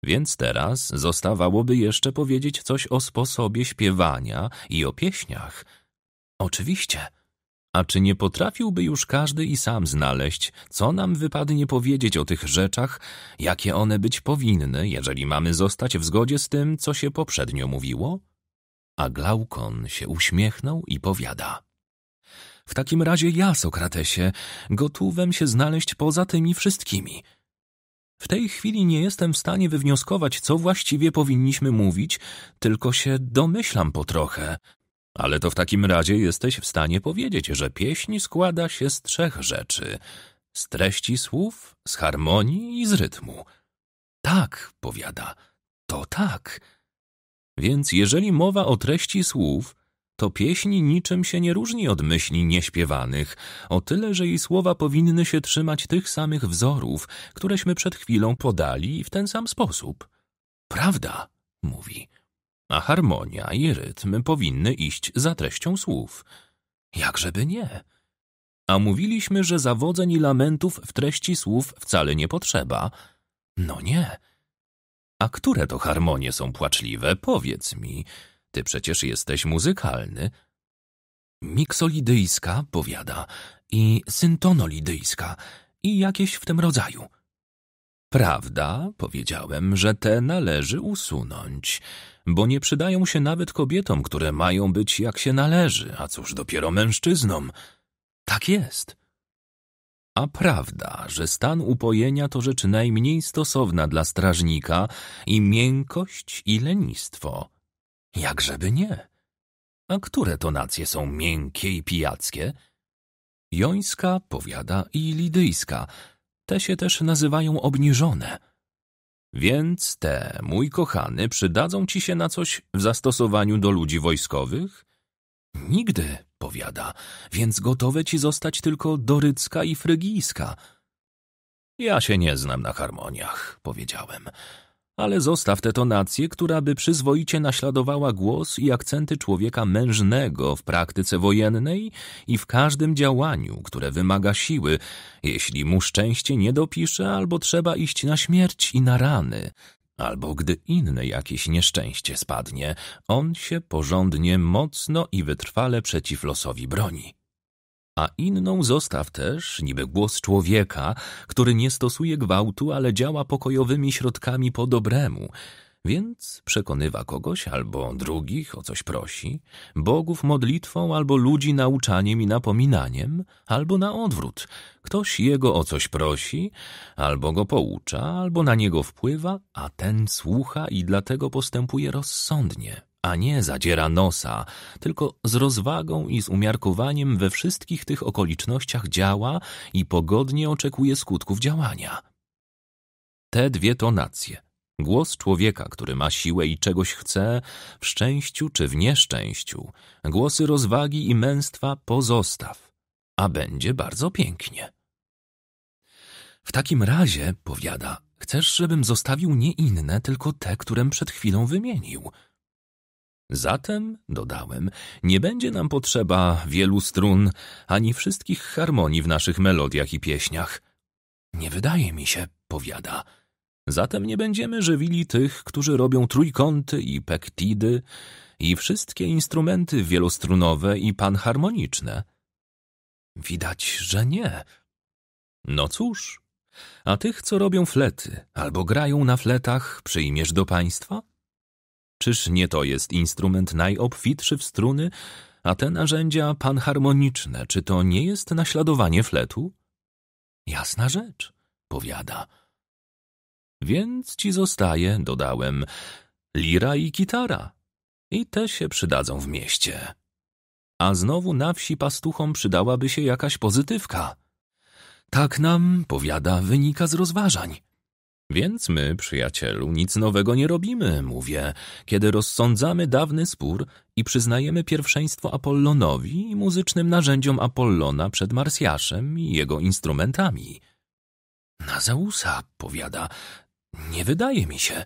Więc teraz zostawałoby jeszcze powiedzieć coś o sposobie śpiewania i o pieśniach. Oczywiście – a czy nie potrafiłby już każdy i sam znaleźć, co nam wypadnie powiedzieć o tych rzeczach, jakie one być powinny, jeżeli mamy zostać w zgodzie z tym, co się poprzednio mówiło? A Glaukon się uśmiechnął i powiada. W takim razie ja, Sokratesie, gotówem się znaleźć poza tymi wszystkimi. W tej chwili nie jestem w stanie wywnioskować, co właściwie powinniśmy mówić, tylko się domyślam po trochę, ale to w takim razie jesteś w stanie powiedzieć, że pieśń składa się z trzech rzeczy: z treści słów, z harmonii i z rytmu. Tak, powiada, to tak. Więc jeżeli mowa o treści słów, to pieśń niczym się nie różni od myśli nieśpiewanych, o tyle, że jej słowa powinny się trzymać tych samych wzorów, któreśmy przed chwilą podali w ten sam sposób. Prawda, mówi a harmonia i rytm powinny iść za treścią słów. Jakżeby nie? A mówiliśmy, że zawodzeń i lamentów w treści słów wcale nie potrzeba. No nie. A które to harmonie są płaczliwe? Powiedz mi. Ty przecież jesteś muzykalny. Miksolidyjska, powiada, i syntonolidyjska i jakieś w tym rodzaju. Prawda, powiedziałem, że te należy usunąć, bo nie przydają się nawet kobietom, które mają być jak się należy, a cóż dopiero mężczyznom. Tak jest. A prawda, że stan upojenia to rzecz najmniej stosowna dla strażnika i miękkość i lenistwo. Jakżeby nie. A które to są miękkie i pijackie? Jońska, powiada i lidyjska – te się też nazywają obniżone. Więc te, mój kochany, przydadzą ci się na coś w zastosowaniu do ludzi wojskowych? Nigdy, powiada, więc gotowe ci zostać tylko dorycka i frygijska. Ja się nie znam na harmoniach, powiedziałem ale zostaw tę tonację, która by przyzwoicie naśladowała głos i akcenty człowieka mężnego w praktyce wojennej i w każdym działaniu, które wymaga siły, jeśli mu szczęście nie dopisze albo trzeba iść na śmierć i na rany, albo gdy inne jakieś nieszczęście spadnie, on się porządnie, mocno i wytrwale przeciw losowi broni a inną zostaw też, niby głos człowieka, który nie stosuje gwałtu, ale działa pokojowymi środkami po dobremu, więc przekonywa kogoś albo drugich o coś prosi, bogów modlitwą albo ludzi nauczaniem i napominaniem, albo na odwrót. Ktoś jego o coś prosi, albo go poucza, albo na niego wpływa, a ten słucha i dlatego postępuje rozsądnie a nie zadziera nosa, tylko z rozwagą i z umiarkowaniem we wszystkich tych okolicznościach działa i pogodnie oczekuje skutków działania. Te dwie tonacje, głos człowieka, który ma siłę i czegoś chce, w szczęściu czy w nieszczęściu, głosy rozwagi i męstwa pozostaw, a będzie bardzo pięknie. W takim razie, powiada, chcesz, żebym zostawił nie inne, tylko te, którem przed chwilą wymienił – Zatem, dodałem, nie będzie nam potrzeba wielu strun ani wszystkich harmonii w naszych melodiach i pieśniach. Nie wydaje mi się, powiada. Zatem nie będziemy żywili tych, którzy robią trójkąty i pektidy i wszystkie instrumenty wielostrunowe i panharmoniczne. Widać, że nie. No cóż, a tych, co robią flety albo grają na fletach, przyjmiesz do państwa? Czyż nie to jest instrument najobfitszy w struny, a te narzędzia panharmoniczne, czy to nie jest naśladowanie fletu? Jasna rzecz, powiada. Więc ci zostaje, dodałem, lira i gitara. I te się przydadzą w mieście. A znowu na wsi pastuchom przydałaby się jakaś pozytywka. Tak nam, powiada, wynika z rozważań. Więc my, przyjacielu, nic nowego nie robimy, mówię, kiedy rozsądzamy dawny spór i przyznajemy pierwszeństwo Apollonowi i muzycznym narzędziom Apollona przed Marsjaszem i jego instrumentami. Na Zeusa, powiada, nie wydaje mi się.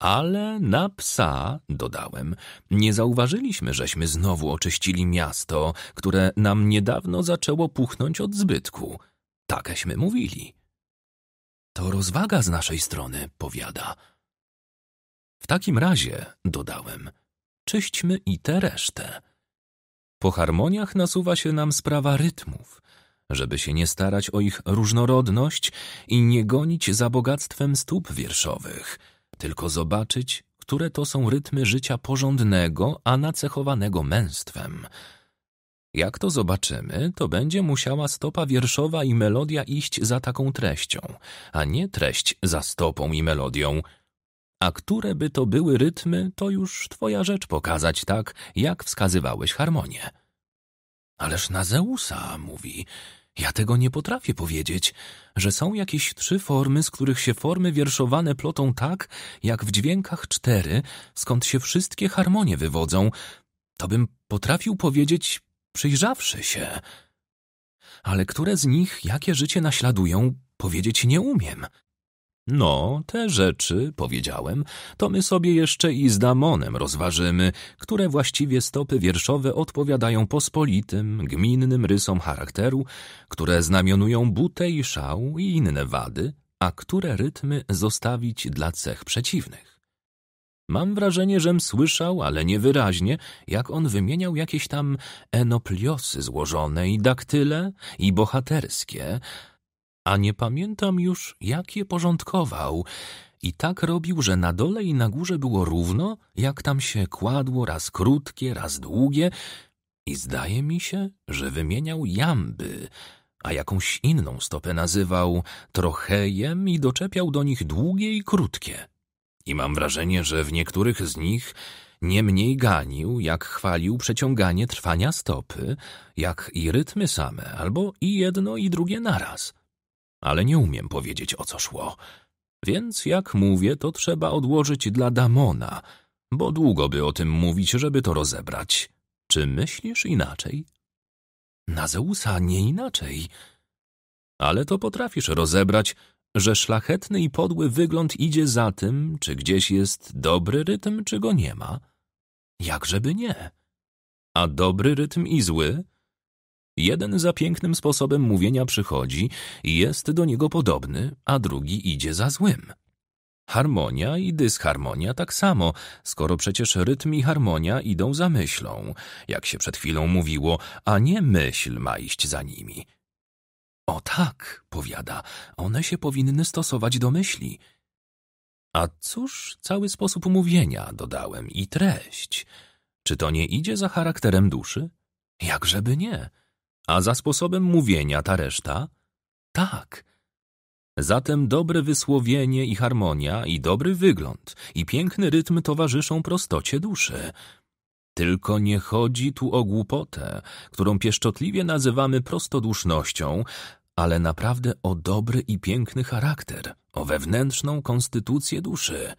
Ale na psa, dodałem, nie zauważyliśmy, żeśmy znowu oczyścili miasto, które nam niedawno zaczęło puchnąć od zbytku. Takeśmy mówili. To rozwaga z naszej strony, powiada. W takim razie, dodałem, czyśćmy i tę resztę. Po harmoniach nasuwa się nam sprawa rytmów, żeby się nie starać o ich różnorodność i nie gonić za bogactwem stóp wierszowych, tylko zobaczyć, które to są rytmy życia porządnego, a nacechowanego męstwem. Jak to zobaczymy, to będzie musiała stopa wierszowa i melodia iść za taką treścią, a nie treść za stopą i melodią. A które by to były rytmy, to już twoja rzecz pokazać tak, jak wskazywałeś harmonię. Ależ na Zeusa, mówi, ja tego nie potrafię powiedzieć, że są jakieś trzy formy, z których się formy wierszowane plotą tak, jak w dźwiękach cztery, skąd się wszystkie harmonie wywodzą. To bym potrafił powiedzieć przyjrzawszy się. Ale które z nich jakie życie naśladują, powiedzieć nie umiem. No, te rzeczy, powiedziałem, to my sobie jeszcze i z Damonem rozważymy, które właściwie stopy wierszowe odpowiadają pospolitym, gminnym rysom charakteru, które znamionują butę i szał i inne wady, a które rytmy zostawić dla cech przeciwnych. Mam wrażenie, żem słyszał, ale niewyraźnie, jak on wymieniał jakieś tam enopliosy złożone i daktyle i bohaterskie, a nie pamiętam już, jak je porządkował. I tak robił, że na dole i na górze było równo, jak tam się kładło raz krótkie, raz długie, i zdaje mi się, że wymieniał jamby, a jakąś inną stopę nazywał trochejem i doczepiał do nich długie i krótkie. I mam wrażenie, że w niektórych z nich nie mniej ganił, jak chwalił przeciąganie trwania stopy, jak i rytmy same, albo i jedno i drugie naraz. Ale nie umiem powiedzieć, o co szło. Więc jak mówię, to trzeba odłożyć dla Damona, bo długo by o tym mówić, żeby to rozebrać. Czy myślisz inaczej? Na Zeusa nie inaczej. Ale to potrafisz rozebrać, że szlachetny i podły wygląd idzie za tym, czy gdzieś jest dobry rytm, czy go nie ma. Jakżeby nie. A dobry rytm i zły? Jeden za pięknym sposobem mówienia przychodzi i jest do niego podobny, a drugi idzie za złym. Harmonia i dysharmonia tak samo, skoro przecież rytm i harmonia idą za myślą, jak się przed chwilą mówiło, a nie myśl ma iść za nimi. O tak, powiada, one się powinny stosować do myśli. A cóż, cały sposób mówienia, dodałem, i treść. Czy to nie idzie za charakterem duszy? Jakżeby nie. A za sposobem mówienia ta reszta? Tak. Zatem dobre wysłowienie i harmonia, i dobry wygląd, i piękny rytm towarzyszą prostocie duszy. Tylko nie chodzi tu o głupotę, którą pieszczotliwie nazywamy prostodusznością, ale naprawdę o dobry i piękny charakter, o wewnętrzną konstytucję duszy.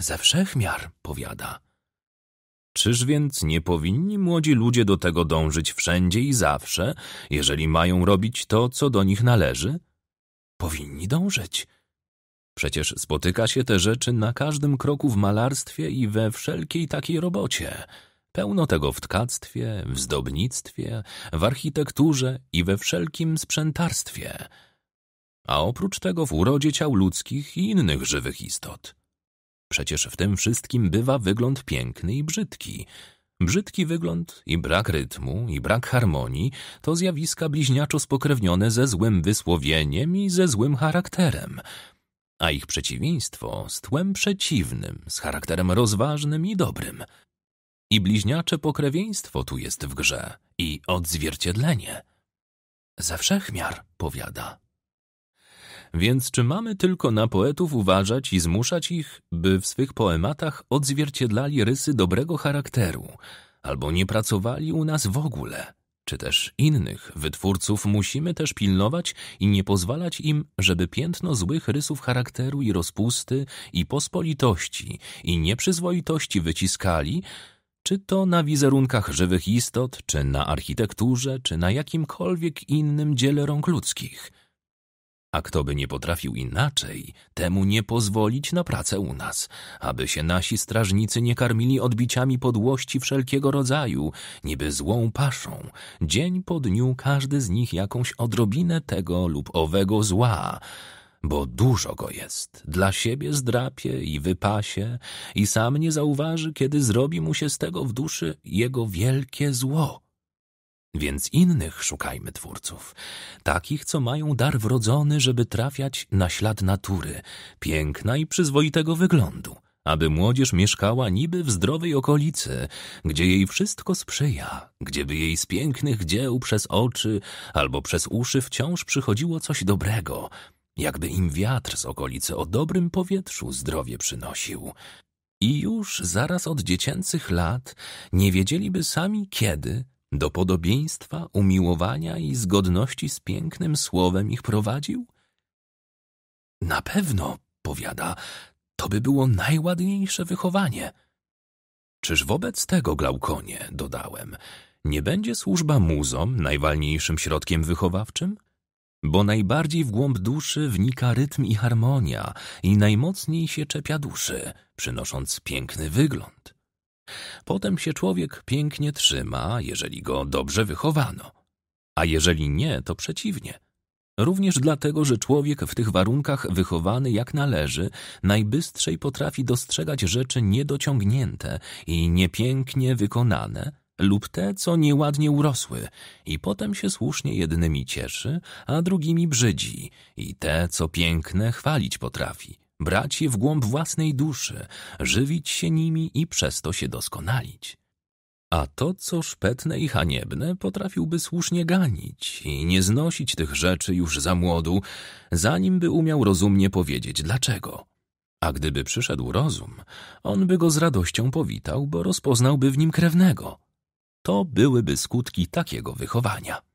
Ze wszechmiar, powiada. Czyż więc nie powinni młodzi ludzie do tego dążyć wszędzie i zawsze, jeżeli mają robić to, co do nich należy? Powinni dążyć. Przecież spotyka się te rzeczy na każdym kroku w malarstwie i we wszelkiej takiej robocie. Pełno tego w tkactwie, w zdobnictwie, w architekturze i we wszelkim sprzętarstwie. A oprócz tego w urodzie ciał ludzkich i innych żywych istot. Przecież w tym wszystkim bywa wygląd piękny i brzydki. Brzydki wygląd i brak rytmu i brak harmonii to zjawiska bliźniaczo spokrewnione ze złym wysłowieniem i ze złym charakterem – a ich przeciwieństwo z tłem przeciwnym, z charakterem rozważnym i dobrym. I bliźniacze pokrewieństwo tu jest w grze i odzwierciedlenie. Ze wszechmiar, powiada. Więc czy mamy tylko na poetów uważać i zmuszać ich, by w swych poematach odzwierciedlali rysy dobrego charakteru, albo nie pracowali u nas w ogóle – czy też innych wytwórców musimy też pilnować i nie pozwalać im, żeby piętno złych rysów charakteru i rozpusty i pospolitości i nieprzyzwoitości wyciskali, czy to na wizerunkach żywych istot, czy na architekturze, czy na jakimkolwiek innym dziele rąk ludzkich – a kto by nie potrafił inaczej, temu nie pozwolić na pracę u nas, aby się nasi strażnicy nie karmili odbiciami podłości wszelkiego rodzaju, niby złą paszą. Dzień po dniu każdy z nich jakąś odrobinę tego lub owego zła, bo dużo go jest. Dla siebie zdrapie i wypasie i sam nie zauważy, kiedy zrobi mu się z tego w duszy jego wielkie zło. Więc innych szukajmy twórców, takich, co mają dar wrodzony, żeby trafiać na ślad natury, piękna i przyzwoitego wyglądu, aby młodzież mieszkała niby w zdrowej okolicy, gdzie jej wszystko sprzyja, gdzieby jej z pięknych dzieł przez oczy albo przez uszy wciąż przychodziło coś dobrego, jakby im wiatr z okolicy o dobrym powietrzu zdrowie przynosił. I już zaraz od dziecięcych lat nie wiedzieliby sami kiedy, do podobieństwa, umiłowania i zgodności z pięknym słowem ich prowadził? Na pewno, powiada, to by było najładniejsze wychowanie. Czyż wobec tego, Glaukonie, dodałem, nie będzie służba muzom najwalniejszym środkiem wychowawczym? Bo najbardziej w głąb duszy wnika rytm i harmonia i najmocniej się czepia duszy, przynosząc piękny wygląd. Potem się człowiek pięknie trzyma, jeżeli go dobrze wychowano. A jeżeli nie, to przeciwnie. Również dlatego, że człowiek w tych warunkach wychowany jak należy, najbystrzej potrafi dostrzegać rzeczy niedociągnięte i niepięknie wykonane lub te, co nieładnie urosły i potem się słusznie jednymi cieszy, a drugimi brzydzi i te, co piękne, chwalić potrafi brać je w głąb własnej duszy, żywić się nimi i przez to się doskonalić. A to, co szpetne i haniebne, potrafiłby słusznie ganić i nie znosić tych rzeczy już za młodu, zanim by umiał rozumnie powiedzieć dlaczego. A gdyby przyszedł rozum, on by go z radością powitał, bo rozpoznałby w nim krewnego. To byłyby skutki takiego wychowania.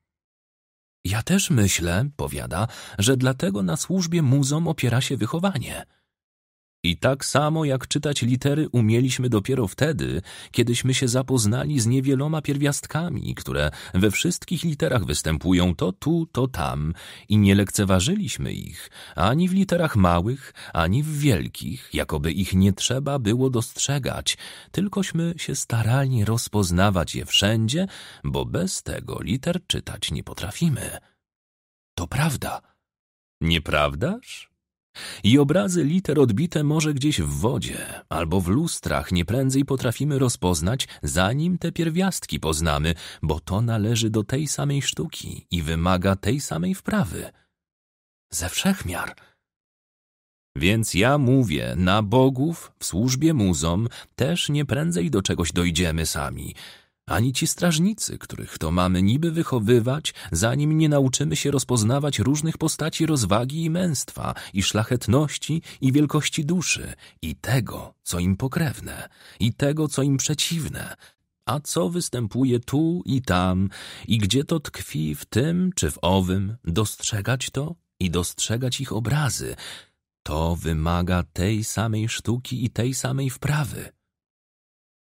Ja też myślę, powiada, że dlatego na służbie muzom opiera się wychowanie. I tak samo jak czytać litery umieliśmy dopiero wtedy, kiedyśmy się zapoznali z niewieloma pierwiastkami, które we wszystkich literach występują to tu, to tam i nie lekceważyliśmy ich, ani w literach małych, ani w wielkich, jakoby ich nie trzeba było dostrzegać, tylkośmy się starali rozpoznawać je wszędzie, bo bez tego liter czytać nie potrafimy. To prawda. Nieprawdaż? I obrazy liter odbite może gdzieś w wodzie albo w lustrach nieprędzej potrafimy rozpoznać, zanim te pierwiastki poznamy, bo to należy do tej samej sztuki i wymaga tej samej wprawy. Ze wszechmiar. Więc ja mówię, na bogów, w służbie muzom, też nieprędzej do czegoś dojdziemy sami – ani ci strażnicy, których to mamy niby wychowywać, zanim nie nauczymy się rozpoznawać różnych postaci rozwagi i męstwa, i szlachetności, i wielkości duszy, i tego, co im pokrewne, i tego, co im przeciwne, a co występuje tu i tam, i gdzie to tkwi w tym czy w owym, dostrzegać to i dostrzegać ich obrazy, to wymaga tej samej sztuki i tej samej wprawy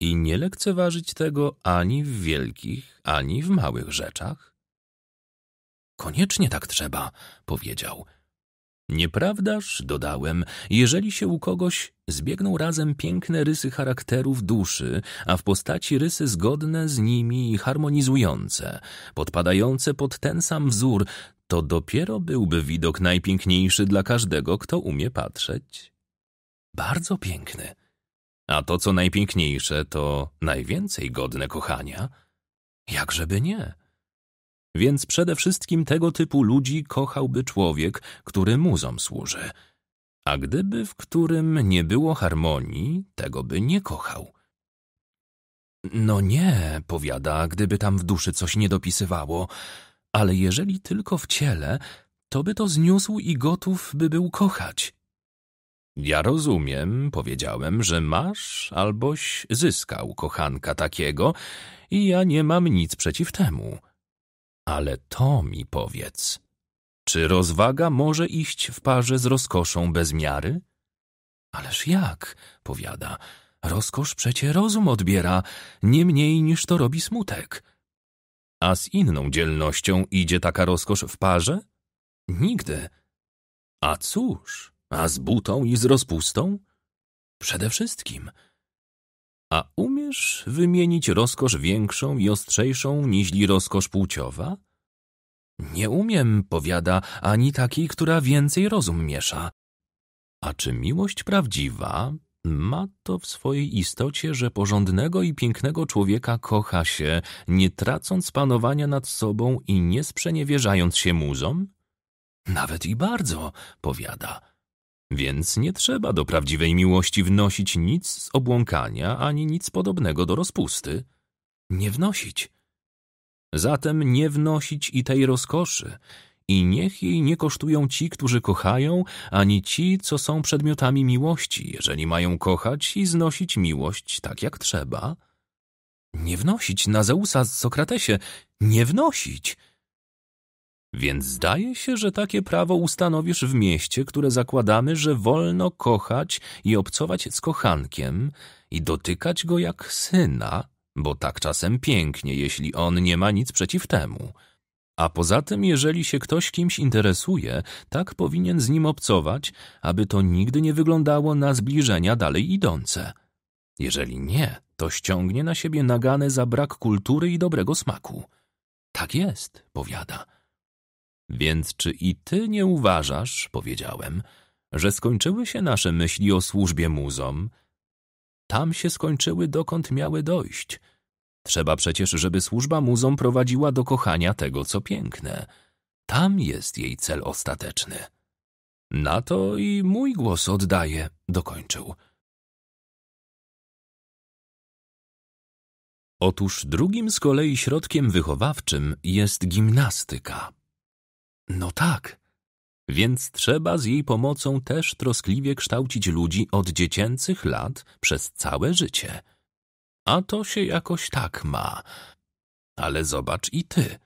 i nie lekceważyć tego ani w wielkich, ani w małych rzeczach. Koniecznie tak trzeba, powiedział. Nieprawdaż, dodałem, jeżeli się u kogoś zbiegną razem piękne rysy charakterów duszy, a w postaci rysy zgodne z nimi i harmonizujące, podpadające pod ten sam wzór, to dopiero byłby widok najpiękniejszy dla każdego, kto umie patrzeć. Bardzo piękny, a to, co najpiękniejsze, to najwięcej godne kochania? Jakżeby nie? Więc przede wszystkim tego typu ludzi kochałby człowiek, który muzom służy. A gdyby w którym nie było harmonii, tego by nie kochał. No nie, powiada, gdyby tam w duszy coś nie dopisywało, ale jeżeli tylko w ciele, to by to zniósł i gotów by był kochać. Ja rozumiem, powiedziałem, że masz alboś zyskał kochanka takiego i ja nie mam nic przeciw temu. Ale to mi powiedz. Czy rozwaga może iść w parze z rozkoszą bez miary? Ależ jak, powiada, rozkosz przecie rozum odbiera, nie mniej niż to robi smutek. A z inną dzielnością idzie taka rozkosz w parze? Nigdy. A cóż? A z butą i z rozpustą? Przede wszystkim. A umiesz wymienić rozkosz większą i ostrzejszą niźli rozkosz płciowa? Nie umiem, powiada, ani takiej, która więcej rozum miesza. A czy miłość prawdziwa ma to w swojej istocie, że porządnego i pięknego człowieka kocha się, nie tracąc panowania nad sobą i nie sprzeniewierzając się muzom? Nawet i bardzo, powiada. Więc nie trzeba do prawdziwej miłości wnosić nic z obłąkania ani nic podobnego do rozpusty. Nie wnosić. Zatem nie wnosić i tej rozkoszy, i niech jej nie kosztują ci, którzy kochają, ani ci, co są przedmiotami miłości, jeżeli mają kochać i znosić miłość tak jak trzeba. Nie wnosić, Zeusa z Sokratesie, nie wnosić! Więc zdaje się, że takie prawo ustanowisz w mieście, które zakładamy, że wolno kochać i obcować z kochankiem i dotykać go jak syna, bo tak czasem pięknie, jeśli on nie ma nic przeciw temu. A poza tym, jeżeli się ktoś kimś interesuje, tak powinien z nim obcować, aby to nigdy nie wyglądało na zbliżenia dalej idące. Jeżeli nie, to ściągnie na siebie nagane za brak kultury i dobrego smaku. Tak jest, powiada. Więc czy i ty nie uważasz, powiedziałem, że skończyły się nasze myśli o służbie muzom? Tam się skończyły, dokąd miały dojść. Trzeba przecież, żeby służba muzom prowadziła do kochania tego, co piękne. Tam jest jej cel ostateczny. Na to i mój głos oddaję, dokończył. Otóż drugim z kolei środkiem wychowawczym jest gimnastyka. No tak. Więc trzeba z jej pomocą też troskliwie kształcić ludzi od dziecięcych lat przez całe życie. A to się jakoś tak ma. Ale zobacz i ty.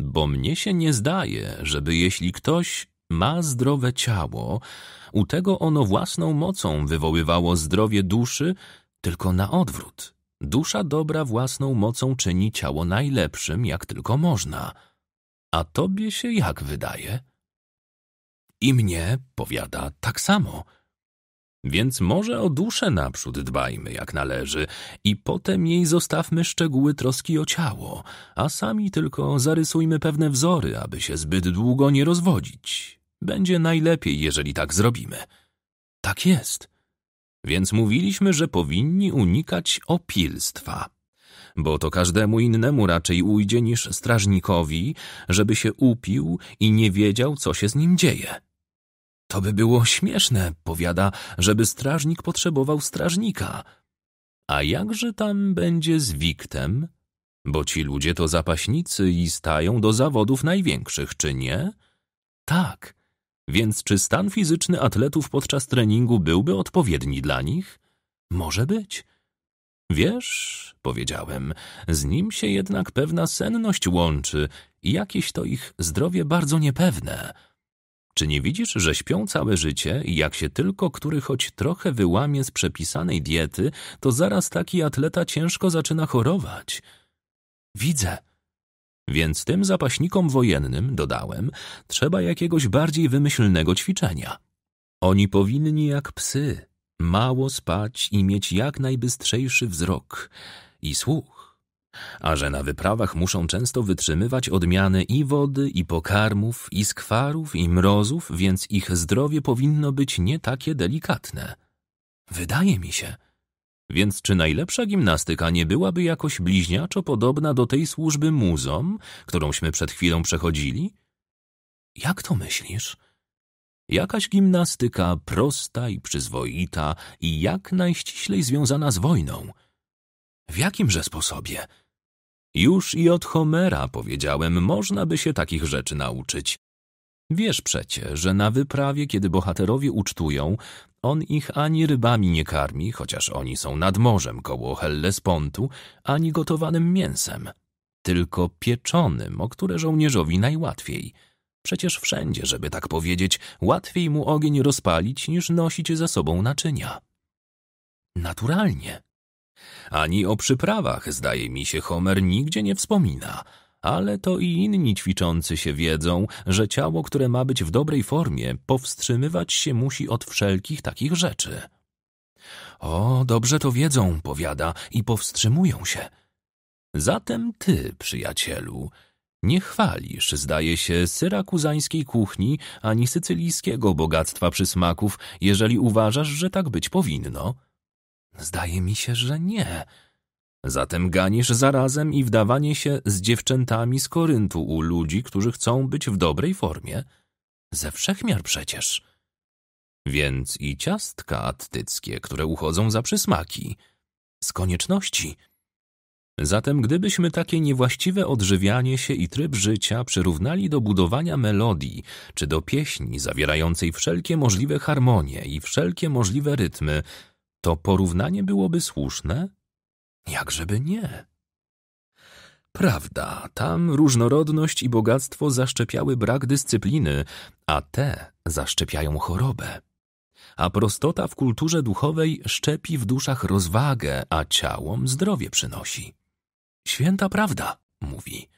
Bo mnie się nie zdaje, żeby jeśli ktoś ma zdrowe ciało, u tego ono własną mocą wywoływało zdrowie duszy, tylko na odwrót. Dusza dobra własną mocą czyni ciało najlepszym, jak tylko można. A tobie się jak wydaje? I mnie, powiada, tak samo. Więc może o duszę naprzód dbajmy jak należy i potem jej zostawmy szczegóły troski o ciało, a sami tylko zarysujmy pewne wzory, aby się zbyt długo nie rozwodzić. Będzie najlepiej, jeżeli tak zrobimy. Tak jest. Więc mówiliśmy, że powinni unikać opilstwa bo to każdemu innemu raczej ujdzie niż strażnikowi, żeby się upił i nie wiedział, co się z nim dzieje. To by było śmieszne, powiada, żeby strażnik potrzebował strażnika. A jakże tam będzie z wiktem? Bo ci ludzie to zapaśnicy i stają do zawodów największych, czy nie? Tak. Więc czy stan fizyczny atletów podczas treningu byłby odpowiedni dla nich? Może być. Wiesz, powiedziałem, z nim się jednak pewna senność łączy i jakieś to ich zdrowie bardzo niepewne. Czy nie widzisz, że śpią całe życie i jak się tylko który choć trochę wyłamie z przepisanej diety, to zaraz taki atleta ciężko zaczyna chorować? Widzę. Więc tym zapaśnikom wojennym, dodałem, trzeba jakiegoś bardziej wymyślnego ćwiczenia. Oni powinni jak psy mało spać i mieć jak najbystrzejszy wzrok i słuch, a że na wyprawach muszą często wytrzymywać odmiany i wody, i pokarmów, i skwarów, i mrozów, więc ich zdrowie powinno być nie takie delikatne. Wydaje mi się. Więc czy najlepsza gimnastyka nie byłaby jakoś bliźniaczo podobna do tej służby muzom, którąśmy przed chwilą przechodzili? Jak to myślisz? Jakaś gimnastyka prosta i przyzwoita i jak najściślej związana z wojną. W jakimże sposobie? Już i od Homera, powiedziałem, można by się takich rzeczy nauczyć. Wiesz przecie, że na wyprawie, kiedy bohaterowie ucztują, on ich ani rybami nie karmi, chociaż oni są nad morzem koło Hellespontu, ani gotowanym mięsem, tylko pieczonym, o które żołnierzowi najłatwiej – Przecież wszędzie, żeby tak powiedzieć, łatwiej mu ogień rozpalić niż nosić ze sobą naczynia. Naturalnie. Ani o przyprawach, zdaje mi się, Homer nigdzie nie wspomina, ale to i inni ćwiczący się wiedzą, że ciało, które ma być w dobrej formie, powstrzymywać się musi od wszelkich takich rzeczy. O, dobrze to wiedzą, powiada, i powstrzymują się. Zatem ty, przyjacielu, nie chwalisz, zdaje się, syrakuzańskiej kuchni ani sycylijskiego bogactwa przysmaków, jeżeli uważasz, że tak być powinno. Zdaje mi się, że nie. Zatem ganisz zarazem i wdawanie się z dziewczętami z Koryntu u ludzi, którzy chcą być w dobrej formie. Ze wszechmiar przecież. Więc i ciastka attyckie, które uchodzą za przysmaki. Z konieczności – Zatem gdybyśmy takie niewłaściwe odżywianie się i tryb życia przyrównali do budowania melodii czy do pieśni zawierającej wszelkie możliwe harmonie i wszelkie możliwe rytmy, to porównanie byłoby słuszne? Jakżeby nie. Prawda, tam różnorodność i bogactwo zaszczepiały brak dyscypliny, a te zaszczepiają chorobę. A prostota w kulturze duchowej szczepi w duszach rozwagę, a ciałom zdrowie przynosi. Święta prawda, mówi.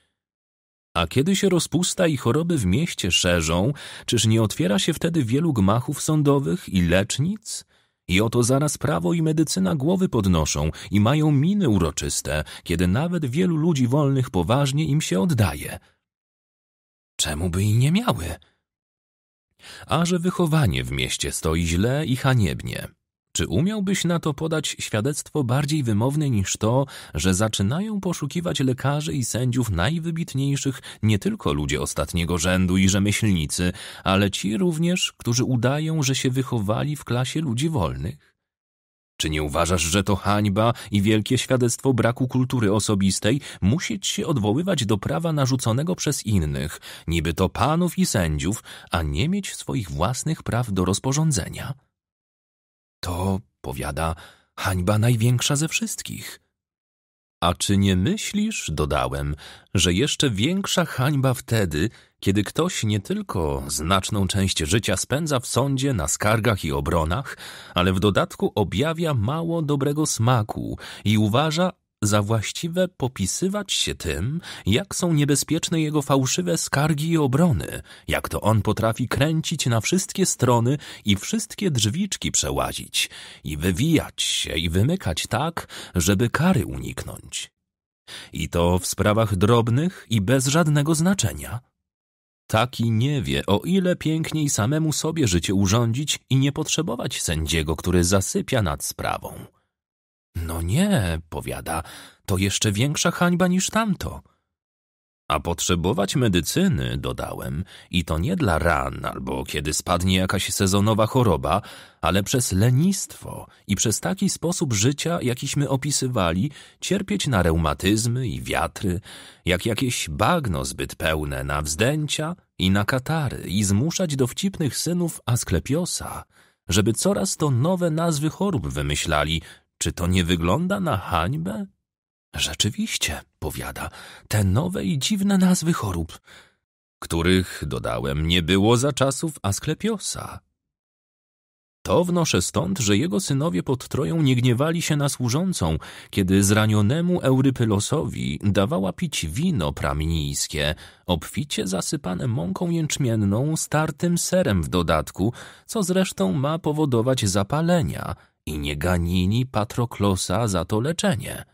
A kiedy się rozpusta i choroby w mieście szerzą, czyż nie otwiera się wtedy wielu gmachów sądowych i lecznic? I oto zaraz prawo i medycyna głowy podnoszą i mają miny uroczyste, kiedy nawet wielu ludzi wolnych poważnie im się oddaje. Czemu by i nie miały? A że wychowanie w mieście stoi źle i haniebnie. Czy umiałbyś na to podać świadectwo bardziej wymowne niż to, że zaczynają poszukiwać lekarzy i sędziów najwybitniejszych nie tylko ludzie ostatniego rzędu i rzemieślnicy, ale ci również, którzy udają, że się wychowali w klasie ludzi wolnych? Czy nie uważasz, że to hańba i wielkie świadectwo braku kultury osobistej musieć się odwoływać do prawa narzuconego przez innych, niby to panów i sędziów, a nie mieć swoich własnych praw do rozporządzenia? To, powiada, hańba największa ze wszystkich. A czy nie myślisz, dodałem, że jeszcze większa hańba wtedy, kiedy ktoś nie tylko znaczną część życia spędza w sądzie, na skargach i obronach, ale w dodatku objawia mało dobrego smaku i uważa, za właściwe popisywać się tym, jak są niebezpieczne jego fałszywe skargi i obrony, jak to on potrafi kręcić na wszystkie strony i wszystkie drzwiczki przełazić i wywijać się i wymykać tak, żeby kary uniknąć. I to w sprawach drobnych i bez żadnego znaczenia. Taki nie wie, o ile piękniej samemu sobie życie urządzić i nie potrzebować sędziego, który zasypia nad sprawą. No nie, powiada, to jeszcze większa hańba niż tamto. A potrzebować medycyny, dodałem, i to nie dla ran albo kiedy spadnie jakaś sezonowa choroba, ale przez lenistwo i przez taki sposób życia, jakiśmy opisywali, cierpieć na reumatyzmy i wiatry, jak jakieś bagno zbyt pełne na wzdęcia i na katary i zmuszać dowcipnych synów Asklepiosa, żeby coraz to nowe nazwy chorób wymyślali, czy to nie wygląda na hańbę? Rzeczywiście, powiada, te nowe i dziwne nazwy chorób, których, dodałem, nie było za czasów Asklepiosa. To wnoszę stąd, że jego synowie pod Troją nie gniewali się na służącą, kiedy zranionemu Eurypylosowi dawała pić wino pramnijskie, obficie zasypane mąką jęczmienną, startym serem w dodatku, co zresztą ma powodować zapalenia – i nie ganili Patroklosa za to leczenie.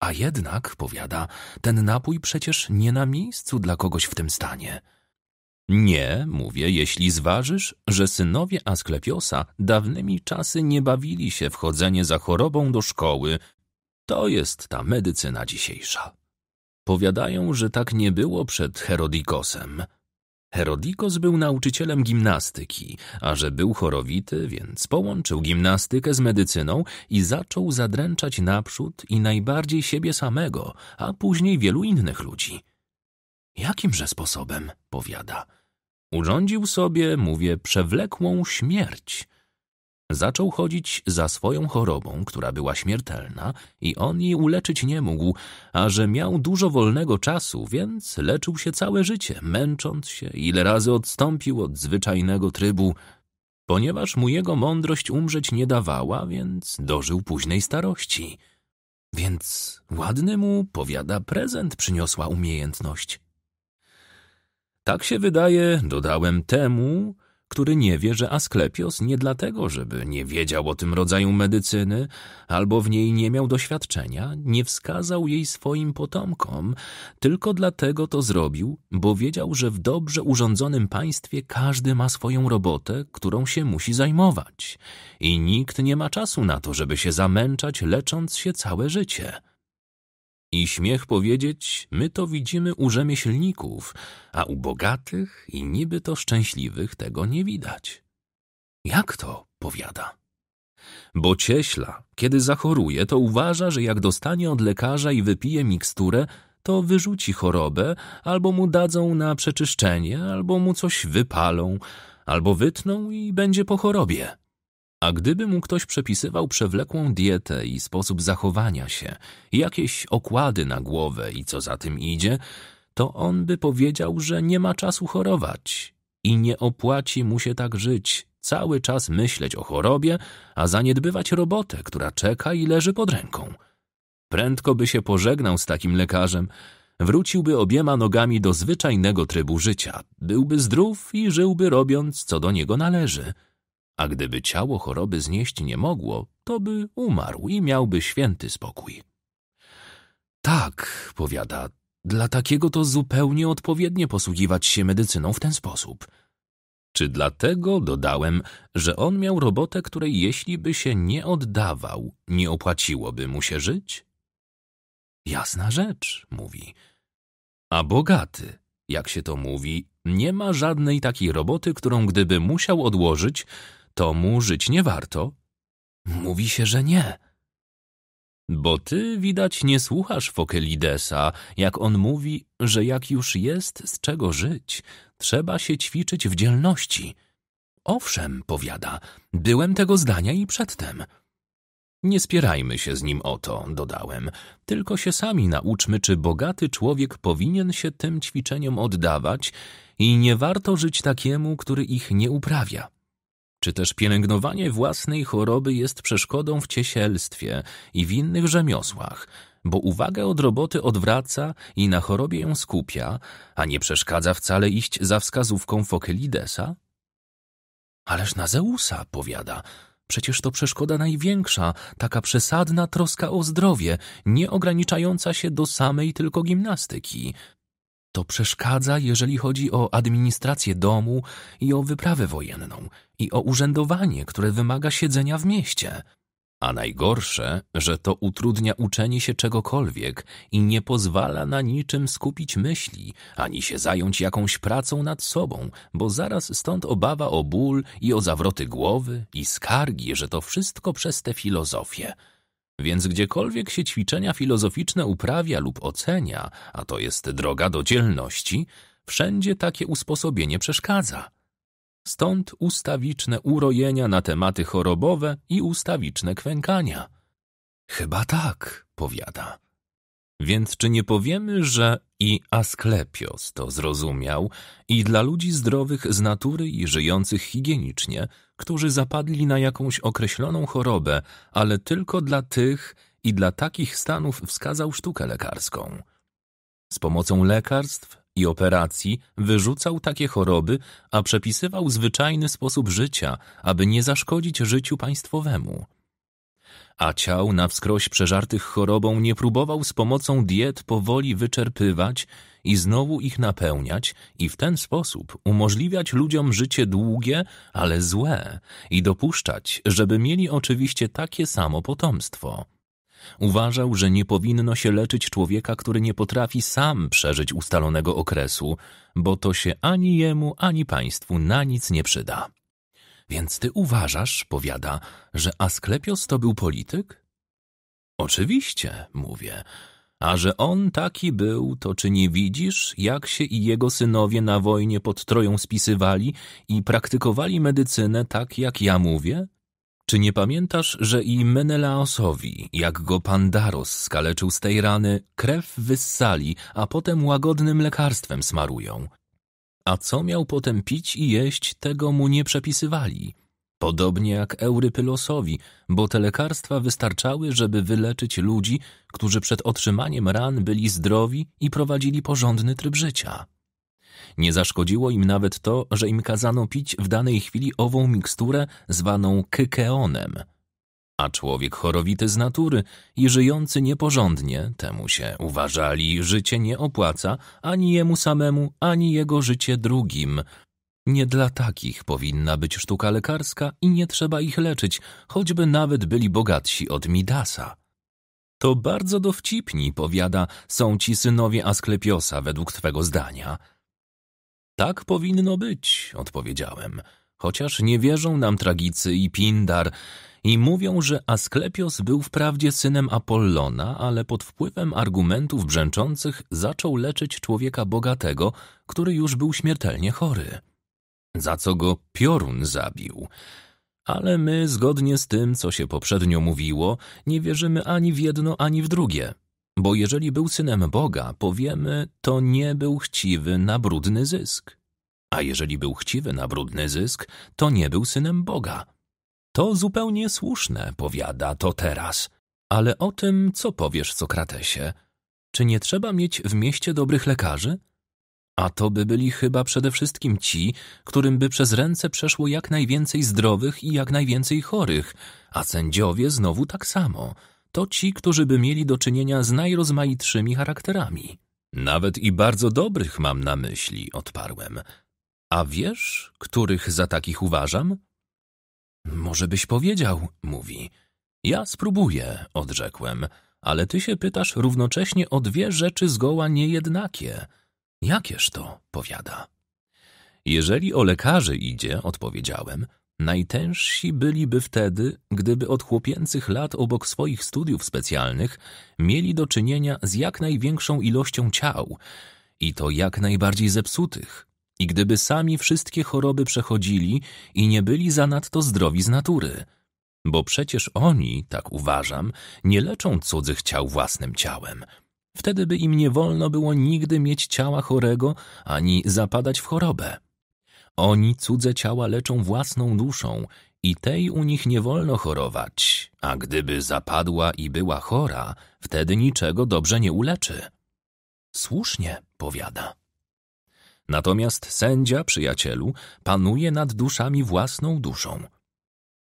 A jednak, powiada, ten napój przecież nie na miejscu dla kogoś w tym stanie. Nie, mówię, jeśli zważysz, że synowie Asklepiosa dawnymi czasy nie bawili się w chodzenie za chorobą do szkoły. To jest ta medycyna dzisiejsza. Powiadają, że tak nie było przed Herodikosem. Herodikos był nauczycielem gimnastyki, a że był chorowity, więc połączył gimnastykę z medycyną i zaczął zadręczać naprzód i najbardziej siebie samego, a później wielu innych ludzi. Jakimże sposobem, powiada. Urządził sobie, mówię, przewlekłą śmierć, Zaczął chodzić za swoją chorobą, która była śmiertelna i on jej uleczyć nie mógł, a że miał dużo wolnego czasu, więc leczył się całe życie, męcząc się, ile razy odstąpił od zwyczajnego trybu. Ponieważ mu jego mądrość umrzeć nie dawała, więc dożył późnej starości. Więc ładny mu, powiada, prezent przyniosła umiejętność. Tak się wydaje, dodałem temu, który nie wie, że Asklepios nie dlatego, żeby nie wiedział o tym rodzaju medycyny albo w niej nie miał doświadczenia, nie wskazał jej swoim potomkom, tylko dlatego to zrobił, bo wiedział, że w dobrze urządzonym państwie każdy ma swoją robotę, którą się musi zajmować i nikt nie ma czasu na to, żeby się zamęczać, lecząc się całe życie. I śmiech powiedzieć, my to widzimy u rzemieślników, a u bogatych i niby to szczęśliwych tego nie widać. Jak to? powiada. Bo cieśla, kiedy zachoruje, to uważa, że jak dostanie od lekarza i wypije miksturę, to wyrzuci chorobę, albo mu dadzą na przeczyszczenie, albo mu coś wypalą, albo wytną i będzie po chorobie. A gdyby mu ktoś przepisywał przewlekłą dietę i sposób zachowania się, jakieś okłady na głowę i co za tym idzie, to on by powiedział, że nie ma czasu chorować i nie opłaci mu się tak żyć, cały czas myśleć o chorobie, a zaniedbywać robotę, która czeka i leży pod ręką. Prędko by się pożegnał z takim lekarzem, wróciłby obiema nogami do zwyczajnego trybu życia, byłby zdrów i żyłby robiąc, co do niego należy – a gdyby ciało choroby znieść nie mogło, to by umarł i miałby święty spokój. Tak, powiada, dla takiego to zupełnie odpowiednie posługiwać się medycyną w ten sposób. Czy dlatego dodałem, że on miał robotę, której jeśli by się nie oddawał, nie opłaciłoby mu się żyć? Jasna rzecz, mówi. A bogaty, jak się to mówi, nie ma żadnej takiej roboty, którą gdyby musiał odłożyć, to mu żyć nie warto? Mówi się, że nie. Bo ty, widać, nie słuchasz Fokelidesa, jak on mówi, że jak już jest z czego żyć, trzeba się ćwiczyć w dzielności. Owszem, powiada, byłem tego zdania i przedtem. Nie spierajmy się z nim o to, dodałem, tylko się sami nauczmy, czy bogaty człowiek powinien się tym ćwiczeniom oddawać i nie warto żyć takiemu, który ich nie uprawia czy też pielęgnowanie własnej choroby jest przeszkodą w ciesielstwie i w innych rzemiosłach, bo uwagę od roboty odwraca i na chorobie ją skupia, a nie przeszkadza wcale iść za wskazówką Fokelidesa? Ależ na Zeusa, powiada, przecież to przeszkoda największa, taka przesadna troska o zdrowie, nie ograniczająca się do samej tylko gimnastyki. To przeszkadza, jeżeli chodzi o administrację domu i o wyprawę wojenną i o urzędowanie, które wymaga siedzenia w mieście. A najgorsze, że to utrudnia uczenie się czegokolwiek i nie pozwala na niczym skupić myśli, ani się zająć jakąś pracą nad sobą, bo zaraz stąd obawa o ból i o zawroty głowy i skargi, że to wszystko przez te filozofie. Więc gdziekolwiek się ćwiczenia filozoficzne uprawia lub ocenia, a to jest droga do dzielności, wszędzie takie usposobienie przeszkadza. Stąd ustawiczne urojenia na tematy chorobowe i ustawiczne kwękania. Chyba tak, powiada. Więc czy nie powiemy, że i Asklepios to zrozumiał i dla ludzi zdrowych z natury i żyjących higienicznie, którzy zapadli na jakąś określoną chorobę, ale tylko dla tych i dla takich stanów wskazał sztukę lekarską. Z pomocą lekarstw i operacji wyrzucał takie choroby, a przepisywał zwyczajny sposób życia, aby nie zaszkodzić życiu państwowemu a ciał na wskroś przeżartych chorobą nie próbował z pomocą diet powoli wyczerpywać i znowu ich napełniać i w ten sposób umożliwiać ludziom życie długie, ale złe i dopuszczać, żeby mieli oczywiście takie samo potomstwo. Uważał, że nie powinno się leczyć człowieka, który nie potrafi sam przeżyć ustalonego okresu, bo to się ani jemu, ani państwu na nic nie przyda. Więc ty uważasz, powiada, że Asklepios to był polityk? Oczywiście, mówię. A że on taki był, to czy nie widzisz, jak się i jego synowie na wojnie pod Troją spisywali i praktykowali medycynę tak, jak ja mówię? Czy nie pamiętasz, że i Menelaosowi, jak go Pandaros skaleczył z tej rany, krew wyssali, a potem łagodnym lekarstwem smarują? a co miał potem pić i jeść, tego mu nie przepisywali. Podobnie jak Eurypylosowi, bo te lekarstwa wystarczały, żeby wyleczyć ludzi, którzy przed otrzymaniem ran byli zdrowi i prowadzili porządny tryb życia. Nie zaszkodziło im nawet to, że im kazano pić w danej chwili ową miksturę zwaną kykeonem – a człowiek chorowity z natury i żyjący nieporządnie, temu się uważali, życie nie opłaca ani jemu samemu, ani jego życie drugim. Nie dla takich powinna być sztuka lekarska i nie trzeba ich leczyć, choćby nawet byli bogatsi od Midasa. To bardzo dowcipni, powiada, są ci synowie Asklepiosa według twego zdania. Tak powinno być, odpowiedziałem, chociaż nie wierzą nam tragicy i Pindar, i mówią, że Asklepios był wprawdzie synem Apollona, ale pod wpływem argumentów brzęczących zaczął leczyć człowieka bogatego, który już był śmiertelnie chory. Za co go piorun zabił. Ale my, zgodnie z tym, co się poprzednio mówiło, nie wierzymy ani w jedno, ani w drugie. Bo jeżeli był synem Boga, powiemy, to nie był chciwy na brudny zysk. A jeżeli był chciwy na brudny zysk, to nie był synem Boga. To zupełnie słuszne, powiada to teraz. Ale o tym, co powiesz, Sokratesie? Czy nie trzeba mieć w mieście dobrych lekarzy? A to by byli chyba przede wszystkim ci, którym by przez ręce przeszło jak najwięcej zdrowych i jak najwięcej chorych, a sędziowie znowu tak samo. To ci, którzy by mieli do czynienia z najrozmaitszymi charakterami. Nawet i bardzo dobrych mam na myśli, odparłem. A wiesz, których za takich uważam? Może byś powiedział, mówi. Ja spróbuję, odrzekłem, ale ty się pytasz równocześnie o dwie rzeczy zgoła niejednakie. Jakież to, powiada. Jeżeli o lekarzy idzie, odpowiedziałem, najtężsi byliby wtedy, gdyby od chłopięcych lat obok swoich studiów specjalnych mieli do czynienia z jak największą ilością ciał i to jak najbardziej zepsutych. I gdyby sami wszystkie choroby przechodzili i nie byli zanadto zdrowi z natury, bo przecież oni, tak uważam, nie leczą cudzych ciał własnym ciałem. Wtedy by im nie wolno było nigdy mieć ciała chorego ani zapadać w chorobę. Oni cudze ciała leczą własną duszą i tej u nich nie wolno chorować, a gdyby zapadła i była chora, wtedy niczego dobrze nie uleczy. Słusznie, powiada. Natomiast sędzia, przyjacielu, panuje nad duszami własną duszą.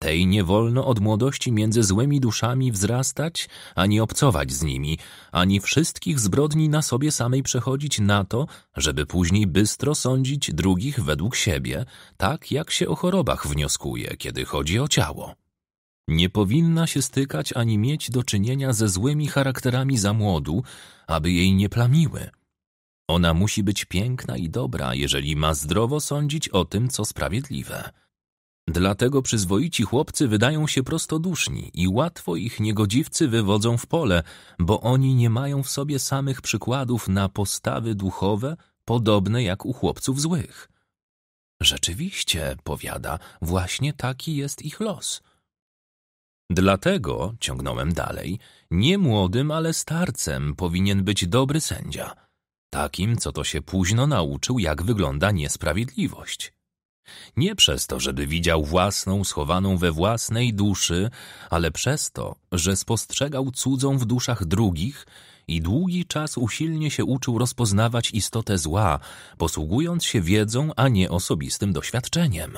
Tej nie wolno od młodości między złymi duszami wzrastać, ani obcować z nimi, ani wszystkich zbrodni na sobie samej przechodzić na to, żeby później bystro sądzić drugich według siebie, tak jak się o chorobach wnioskuje, kiedy chodzi o ciało. Nie powinna się stykać ani mieć do czynienia ze złymi charakterami za młodu, aby jej nie plamiły – ona musi być piękna i dobra, jeżeli ma zdrowo sądzić o tym, co sprawiedliwe. Dlatego przyzwoici chłopcy wydają się prostoduszni i łatwo ich niegodziwcy wywodzą w pole, bo oni nie mają w sobie samych przykładów na postawy duchowe podobne jak u chłopców złych. Rzeczywiście, powiada, właśnie taki jest ich los. Dlatego, ciągnąłem dalej, nie młodym, ale starcem powinien być dobry sędzia – Takim, co to się późno nauczył, jak wygląda niesprawiedliwość. Nie przez to, żeby widział własną schowaną we własnej duszy, ale przez to, że spostrzegał cudzą w duszach drugich i długi czas usilnie się uczył rozpoznawać istotę zła, posługując się wiedzą, a nie osobistym doświadczeniem.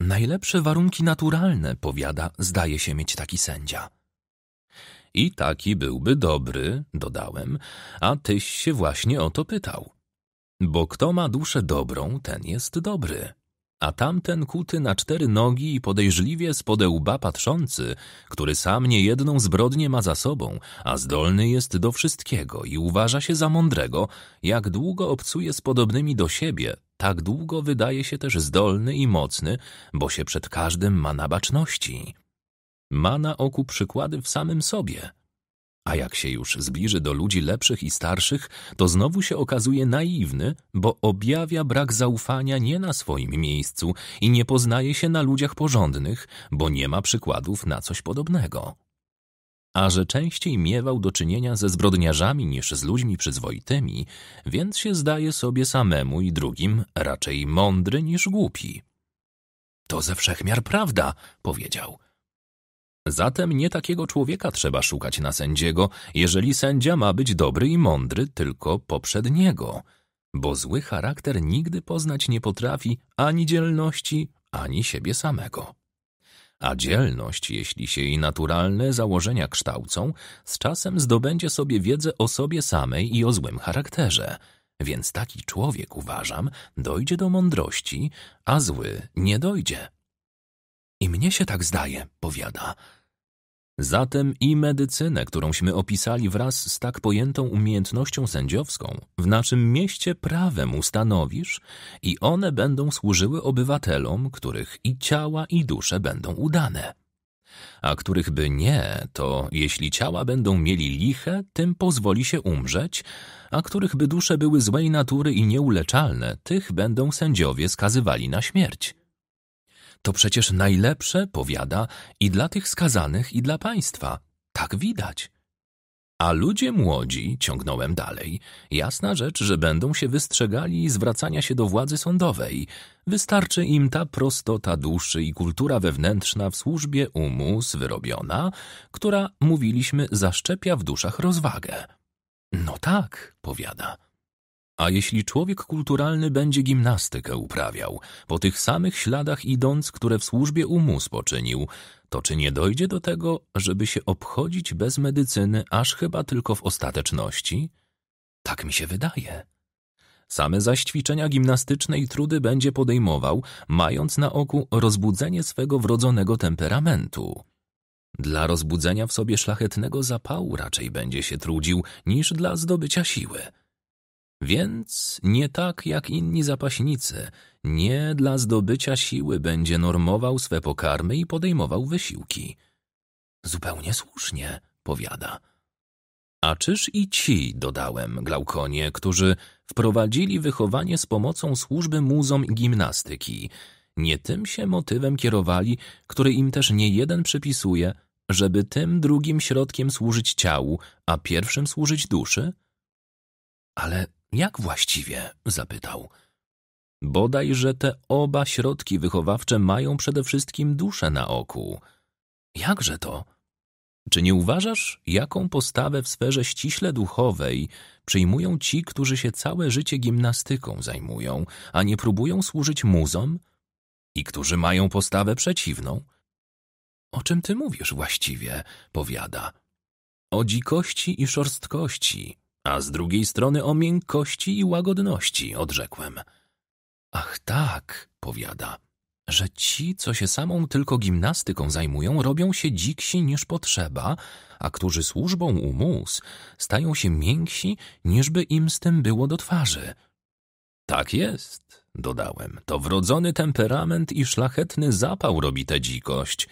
Najlepsze warunki naturalne, powiada, zdaje się mieć taki sędzia. I taki byłby dobry, dodałem, a tyś się właśnie o to pytał. Bo kto ma duszę dobrą, ten jest dobry. A tamten kuty na cztery nogi i podejrzliwie spode łba patrzący, który sam niejedną zbrodnię ma za sobą, a zdolny jest do wszystkiego i uważa się za mądrego, jak długo obcuje z podobnymi do siebie, tak długo wydaje się też zdolny i mocny, bo się przed każdym ma na baczności ma na oku przykłady w samym sobie. A jak się już zbliży do ludzi lepszych i starszych, to znowu się okazuje naiwny, bo objawia brak zaufania nie na swoim miejscu i nie poznaje się na ludziach porządnych, bo nie ma przykładów na coś podobnego. A że częściej miewał do czynienia ze zbrodniarzami niż z ludźmi przyzwoitymi, więc się zdaje sobie samemu i drugim raczej mądry niż głupi. To ze wszechmiar prawda, powiedział – Zatem nie takiego człowieka trzeba szukać na sędziego, jeżeli sędzia ma być dobry i mądry tylko poprzedniego, bo zły charakter nigdy poznać nie potrafi ani dzielności, ani siebie samego. A dzielność, jeśli się jej naturalne założenia kształcą, z czasem zdobędzie sobie wiedzę o sobie samej i o złym charakterze. Więc taki człowiek, uważam, dojdzie do mądrości, a zły nie dojdzie. I mnie się tak zdaje, powiada. Zatem i medycynę, którąśmy opisali wraz z tak pojętą umiejętnością sędziowską, w naszym mieście prawem ustanowisz i one będą służyły obywatelom, których i ciała, i dusze będą udane. A których by nie, to jeśli ciała będą mieli liche, tym pozwoli się umrzeć, a których by dusze były złej natury i nieuleczalne, tych będą sędziowie skazywali na śmierć. To przecież najlepsze, powiada, i dla tych skazanych, i dla państwa. Tak widać. A ludzie młodzi, ciągnąłem dalej, jasna rzecz, że będą się wystrzegali zwracania się do władzy sądowej. Wystarczy im ta prostota duszy i kultura wewnętrzna w służbie umu wyrobiona, która, mówiliśmy, zaszczepia w duszach rozwagę. No tak, powiada. A jeśli człowiek kulturalny będzie gimnastykę uprawiał, po tych samych śladach idąc, które w służbie umu poczynił, to czy nie dojdzie do tego, żeby się obchodzić bez medycyny aż chyba tylko w ostateczności? Tak mi się wydaje. Same zaś ćwiczenia gimnastyczne i trudy będzie podejmował, mając na oku rozbudzenie swego wrodzonego temperamentu. Dla rozbudzenia w sobie szlachetnego zapału raczej będzie się trudził niż dla zdobycia siły – więc nie tak jak inni zapaśnicy, nie dla zdobycia siły będzie normował swe pokarmy i podejmował wysiłki. Zupełnie słusznie, powiada. A czyż i ci, dodałem, Glaukonie, którzy wprowadzili wychowanie z pomocą służby muzom i gimnastyki, nie tym się motywem kierowali, który im też nie jeden przypisuje, żeby tym drugim środkiem służyć ciału, a pierwszym służyć duszy? Ale jak właściwie? zapytał. Bodaj, że te oba środki wychowawcze mają przede wszystkim duszę na oku. Jakże to? Czy nie uważasz, jaką postawę w sferze ściśle duchowej przyjmują ci, którzy się całe życie gimnastyką zajmują, a nie próbują służyć muzom? I którzy mają postawę przeciwną? O czym ty mówisz właściwie? powiada. O dzikości i szorstkości, a z drugiej strony o miękkości i łagodności, odrzekłem. Ach tak, powiada, że ci, co się samą tylko gimnastyką zajmują, robią się dziksi niż potrzeba, a którzy służbą u mus, stają się mięksi, niżby im z tym było do twarzy. Tak jest, dodałem. To wrodzony temperament i szlachetny zapał robi tę dzikość,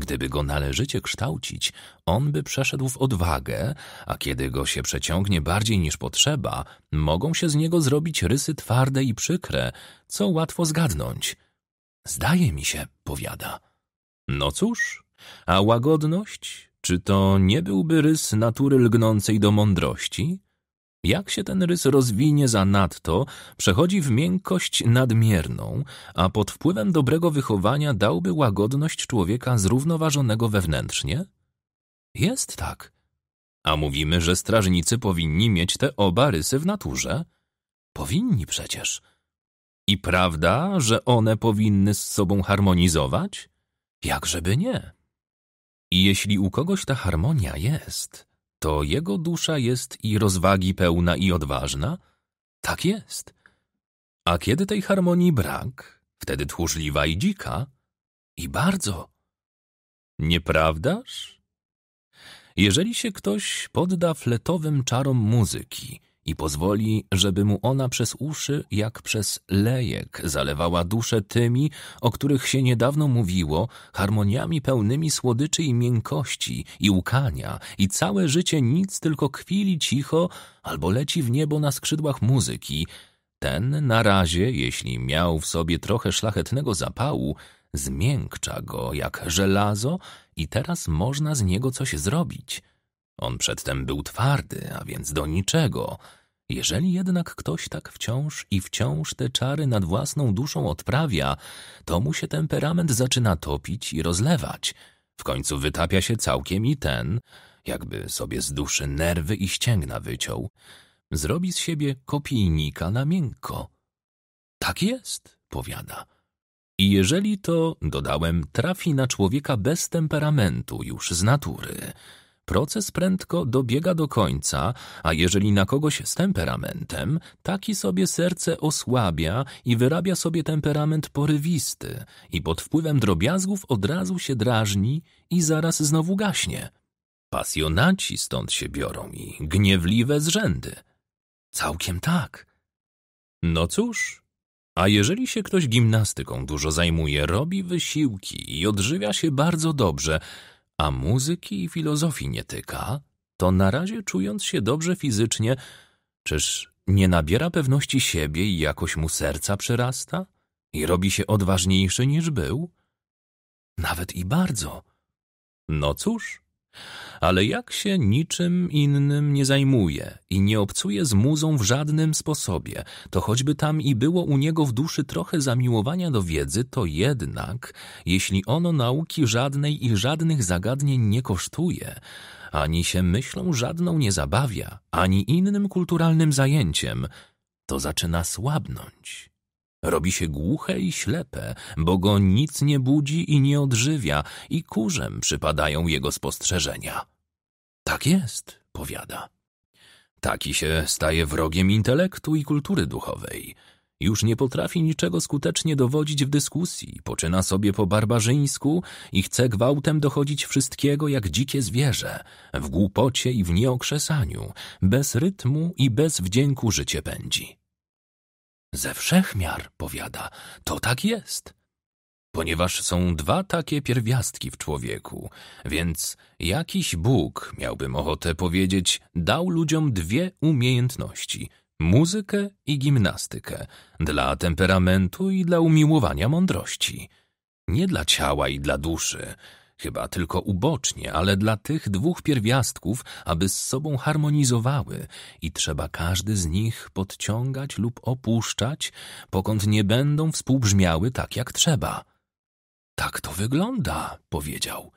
Gdyby go należycie kształcić, on by przeszedł w odwagę, a kiedy go się przeciągnie bardziej niż potrzeba, mogą się z niego zrobić rysy twarde i przykre, co łatwo zgadnąć. Zdaje mi się, powiada. No cóż, a łagodność? Czy to nie byłby rys natury lgnącej do mądrości? Jak się ten rys rozwinie za nadto, przechodzi w miękkość nadmierną, a pod wpływem dobrego wychowania dałby łagodność człowieka zrównoważonego wewnętrznie? Jest tak. A mówimy, że strażnicy powinni mieć te oba rysy w naturze? Powinni przecież. I prawda, że one powinny z sobą harmonizować? Jakżeby nie. I jeśli u kogoś ta harmonia jest, to jego dusza jest i rozwagi pełna i odważna? Tak jest. A kiedy tej harmonii brak, wtedy tchórzliwa i dzika. I bardzo. Nieprawdaż? Jeżeli się ktoś podda fletowym czarom muzyki, i pozwoli, żeby mu ona przez uszy, jak przez lejek, zalewała duszę tymi, o których się niedawno mówiło, harmoniami pełnymi słodyczy i miękkości, i łkania, i całe życie nic tylko kwili cicho albo leci w niebo na skrzydłach muzyki. Ten na razie, jeśli miał w sobie trochę szlachetnego zapału, zmiękcza go jak żelazo i teraz można z niego coś zrobić. On przedtem był twardy, a więc do niczego — jeżeli jednak ktoś tak wciąż i wciąż te czary nad własną duszą odprawia, to mu się temperament zaczyna topić i rozlewać. W końcu wytapia się całkiem i ten, jakby sobie z duszy nerwy i ścięgna wyciął. Zrobi z siebie kopijnika na miękko. Tak jest, powiada. I jeżeli to, dodałem, trafi na człowieka bez temperamentu już z natury, Proces prędko dobiega do końca, a jeżeli na kogoś z temperamentem, taki sobie serce osłabia i wyrabia sobie temperament porywisty i pod wpływem drobiazgów od razu się drażni i zaraz znowu gaśnie. Pasjonaci stąd się biorą i gniewliwe zrzędy. Całkiem tak. No cóż, a jeżeli się ktoś gimnastyką dużo zajmuje, robi wysiłki i odżywia się bardzo dobrze, a muzyki i filozofii nie tyka, to na razie czując się dobrze fizycznie, czyż nie nabiera pewności siebie i jakoś mu serca przerasta i robi się odważniejszy niż był? Nawet i bardzo. No cóż, ale jak się niczym innym nie zajmuje i nie obcuje z muzą w żadnym sposobie, to choćby tam i było u niego w duszy trochę zamiłowania do wiedzy, to jednak, jeśli ono nauki żadnej i żadnych zagadnień nie kosztuje, ani się myślą żadną nie zabawia, ani innym kulturalnym zajęciem, to zaczyna słabnąć. Robi się głuche i ślepe, bo go nic nie budzi i nie odżywia i kurzem przypadają jego spostrzeżenia. Tak jest, powiada. Taki się staje wrogiem intelektu i kultury duchowej. Już nie potrafi niczego skutecznie dowodzić w dyskusji, poczyna sobie po barbarzyńsku i chce gwałtem dochodzić wszystkiego jak dzikie zwierzę, w głupocie i w nieokrzesaniu, bez rytmu i bez wdzięku życie pędzi. Ze wszechmiar, powiada, to tak jest. Ponieważ są dwa takie pierwiastki w człowieku, więc jakiś Bóg, miałbym ochotę powiedzieć, dał ludziom dwie umiejętności muzykę i gimnastykę dla temperamentu i dla umiłowania mądrości. Nie dla ciała i dla duszy, chyba tylko ubocznie, ale dla tych dwóch pierwiastków, aby z sobą harmonizowały i trzeba każdy z nich podciągać lub opuszczać, pokąd nie będą współbrzmiały tak jak trzeba. Tak to wygląda, powiedział.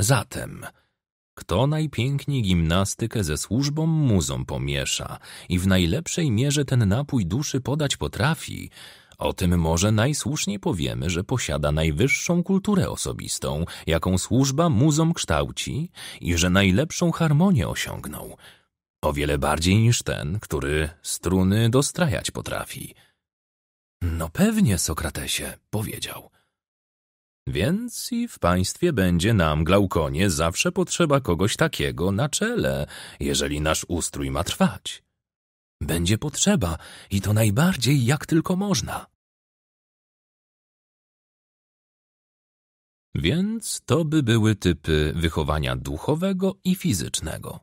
Zatem, kto najpiękniej gimnastykę ze służbą muzą pomiesza i w najlepszej mierze ten napój duszy podać potrafi, o tym może najsłuszniej powiemy, że posiada najwyższą kulturę osobistą, jaką służba muzom kształci i że najlepszą harmonię osiągnął. O wiele bardziej niż ten, który struny dostrajać potrafi. No pewnie, Sokratesie, powiedział. Więc i w państwie będzie nam, Glaukonie, zawsze potrzeba kogoś takiego na czele, jeżeli nasz ustrój ma trwać. Będzie potrzeba i to najbardziej jak tylko można. Więc to by były typy wychowania duchowego i fizycznego.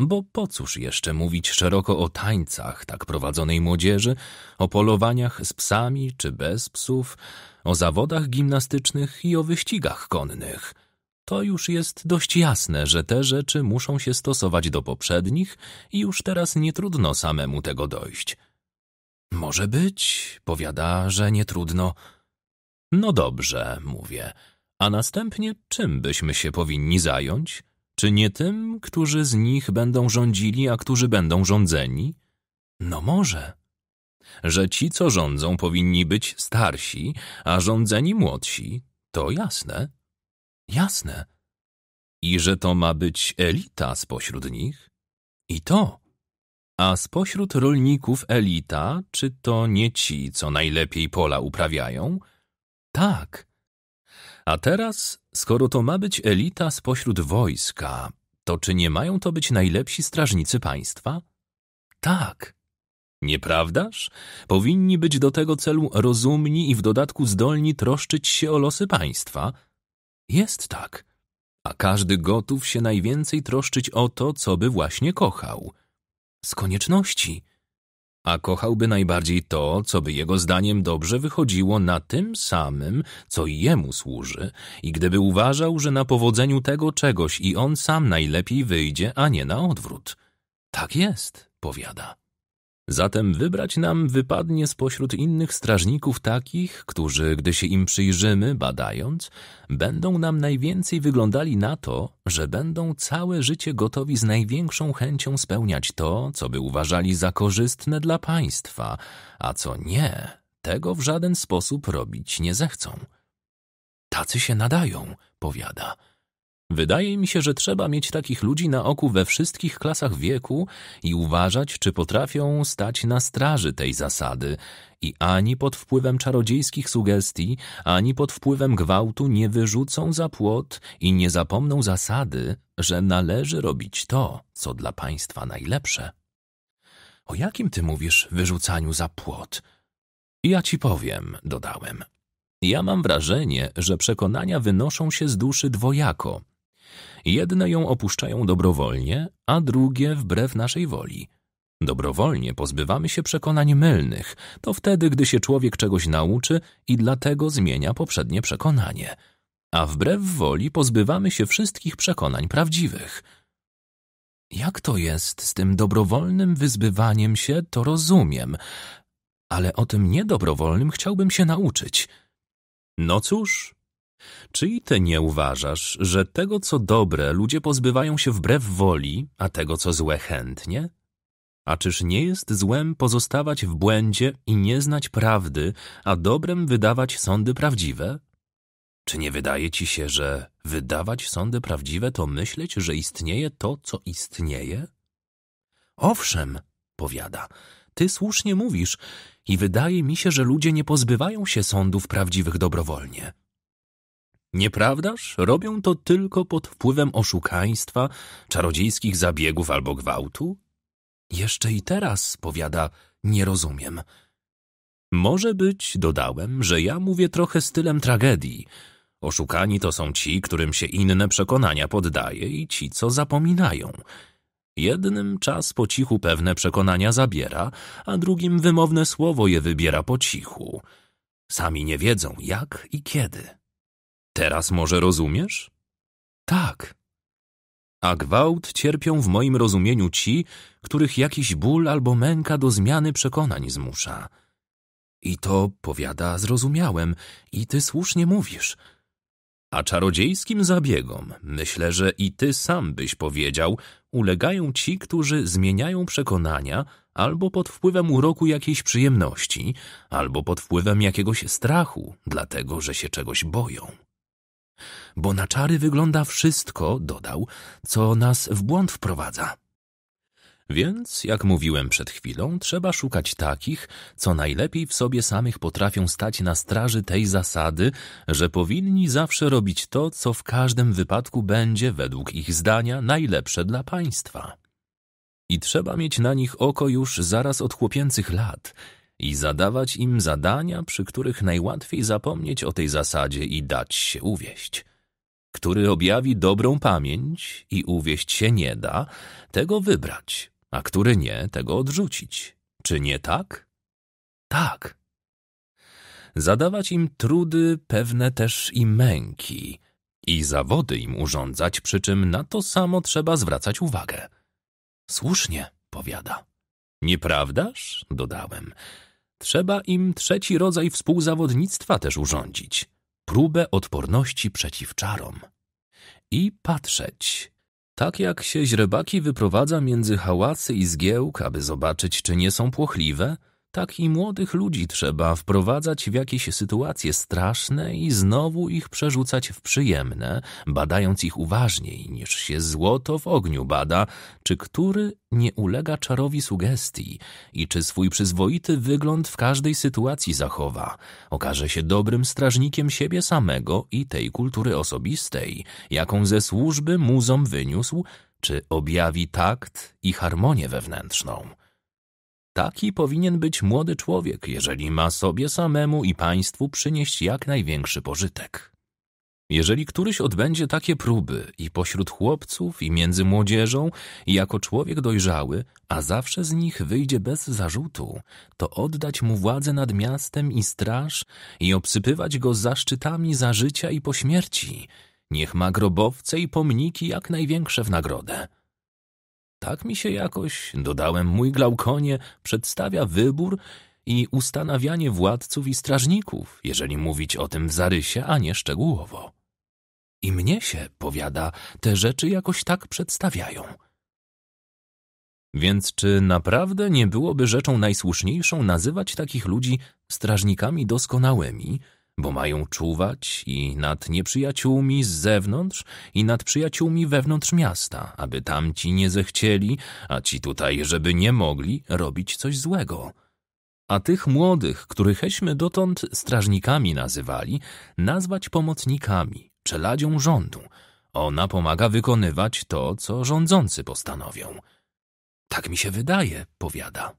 Bo po cóż jeszcze mówić szeroko o tańcach tak prowadzonej młodzieży, o polowaniach z psami czy bez psów, o zawodach gimnastycznych i o wyścigach konnych – to już jest dość jasne, że te rzeczy muszą się stosować do poprzednich i już teraz nie trudno samemu tego dojść. Może być, powiada, że nie trudno. No dobrze, mówię. A następnie czym byśmy się powinni zająć? Czy nie tym, którzy z nich będą rządzili, a którzy będą rządzeni? No może. Że ci, co rządzą, powinni być starsi, a rządzeni młodsi, to jasne. Jasne. I że to ma być elita spośród nich? I to. A spośród rolników elita, czy to nie ci, co najlepiej pola uprawiają? Tak. A teraz, skoro to ma być elita spośród wojska, to czy nie mają to być najlepsi strażnicy państwa? Tak. Nieprawdaż? Powinni być do tego celu rozumni i w dodatku zdolni troszczyć się o losy państwa – jest tak. A każdy gotów się najwięcej troszczyć o to, co by właśnie kochał. Z konieczności. A kochałby najbardziej to, co by jego zdaniem dobrze wychodziło na tym samym, co jemu służy, i gdyby uważał, że na powodzeniu tego czegoś i on sam najlepiej wyjdzie, a nie na odwrót. Tak jest, powiada. Zatem wybrać nam wypadnie spośród innych strażników takich, którzy, gdy się im przyjrzymy, badając, będą nam najwięcej wyglądali na to, że będą całe życie gotowi z największą chęcią spełniać to, co by uważali za korzystne dla państwa, a co nie, tego w żaden sposób robić nie zechcą. Tacy się nadają, powiada. Wydaje mi się, że trzeba mieć takich ludzi na oku we wszystkich klasach wieku i uważać, czy potrafią stać na straży tej zasady. I ani pod wpływem czarodziejskich sugestii, ani pod wpływem gwałtu nie wyrzucą za płot i nie zapomną zasady, że należy robić to, co dla państwa najlepsze. O jakim ty mówisz wyrzucaniu za płot? Ja ci powiem, dodałem. Ja mam wrażenie, że przekonania wynoszą się z duszy dwojako. Jedne ją opuszczają dobrowolnie, a drugie wbrew naszej woli. Dobrowolnie pozbywamy się przekonań mylnych, to wtedy, gdy się człowiek czegoś nauczy i dlatego zmienia poprzednie przekonanie. A wbrew woli pozbywamy się wszystkich przekonań prawdziwych. Jak to jest z tym dobrowolnym wyzbywaniem się, to rozumiem, ale o tym niedobrowolnym chciałbym się nauczyć. No cóż, czy i ty nie uważasz, że tego, co dobre, ludzie pozbywają się wbrew woli, a tego, co złe, chętnie? A czyż nie jest złem pozostawać w błędzie i nie znać prawdy, a dobrem wydawać sądy prawdziwe? Czy nie wydaje ci się, że wydawać sądy prawdziwe to myśleć, że istnieje to, co istnieje? Owszem, powiada, ty słusznie mówisz i wydaje mi się, że ludzie nie pozbywają się sądów prawdziwych dobrowolnie. Nieprawdaż? Robią to tylko pod wpływem oszukaństwa, czarodziejskich zabiegów albo gwałtu? Jeszcze i teraz, powiada, nie rozumiem. Może być, dodałem, że ja mówię trochę stylem tragedii. Oszukani to są ci, którym się inne przekonania poddaje i ci, co zapominają. Jednym czas po cichu pewne przekonania zabiera, a drugim wymowne słowo je wybiera po cichu. Sami nie wiedzą jak i kiedy. Teraz może rozumiesz? Tak. A gwałt cierpią w moim rozumieniu ci, których jakiś ból albo męka do zmiany przekonań zmusza. I to, powiada, zrozumiałem i ty słusznie mówisz. A czarodziejskim zabiegom, myślę, że i ty sam byś powiedział, ulegają ci, którzy zmieniają przekonania albo pod wpływem uroku jakiejś przyjemności, albo pod wpływem jakiegoś strachu, dlatego że się czegoś boją bo na czary wygląda wszystko, dodał, co nas w błąd wprowadza. Więc, jak mówiłem przed chwilą, trzeba szukać takich, co najlepiej w sobie samych potrafią stać na straży tej zasady, że powinni zawsze robić to, co w każdym wypadku będzie, według ich zdania, najlepsze dla państwa. I trzeba mieć na nich oko już zaraz od chłopięcych lat i zadawać im zadania, przy których najłatwiej zapomnieć o tej zasadzie i dać się uwieść który objawi dobrą pamięć i uwieść się nie da, tego wybrać, a który nie, tego odrzucić. Czy nie tak? Tak. Zadawać im trudy, pewne też i męki, i zawody im urządzać, przy czym na to samo trzeba zwracać uwagę. Słusznie, powiada. Nieprawdaż? Dodałem. Trzeba im trzeci rodzaj współzawodnictwa też urządzić próbę odporności przeciw czarom. I patrzeć. Tak jak się źrebaki wyprowadza między hałasy i zgiełk, aby zobaczyć, czy nie są płochliwe, tak i młodych ludzi trzeba wprowadzać w jakieś sytuacje straszne i znowu ich przerzucać w przyjemne, badając ich uważniej niż się złoto w ogniu bada, czy który nie ulega czarowi sugestii i czy swój przyzwoity wygląd w każdej sytuacji zachowa, okaże się dobrym strażnikiem siebie samego i tej kultury osobistej, jaką ze służby muzom wyniósł, czy objawi takt i harmonię wewnętrzną. Taki powinien być młody człowiek, jeżeli ma sobie samemu i państwu przynieść jak największy pożytek. Jeżeli któryś odbędzie takie próby i pośród chłopców, i między młodzieżą, i jako człowiek dojrzały, a zawsze z nich wyjdzie bez zarzutu, to oddać mu władzę nad miastem i straż i obsypywać go zaszczytami za życia i po śmierci. Niech ma grobowce i pomniki jak największe w nagrodę. Tak mi się jakoś, dodałem, mój Glaukonie przedstawia wybór i ustanawianie władców i strażników, jeżeli mówić o tym w zarysie, a nie szczegółowo. I mnie się, powiada, te rzeczy jakoś tak przedstawiają. Więc czy naprawdę nie byłoby rzeczą najsłuszniejszą nazywać takich ludzi strażnikami doskonałymi, bo mają czuwać i nad nieprzyjaciółmi z zewnątrz, i nad przyjaciółmi wewnątrz miasta, aby tamci nie zechcieli, a ci tutaj, żeby nie mogli robić coś złego. A tych młodych, którychśmy dotąd strażnikami nazywali, nazwać pomocnikami, czeladzią rządu. Ona pomaga wykonywać to, co rządzący postanowią. Tak mi się wydaje, powiada.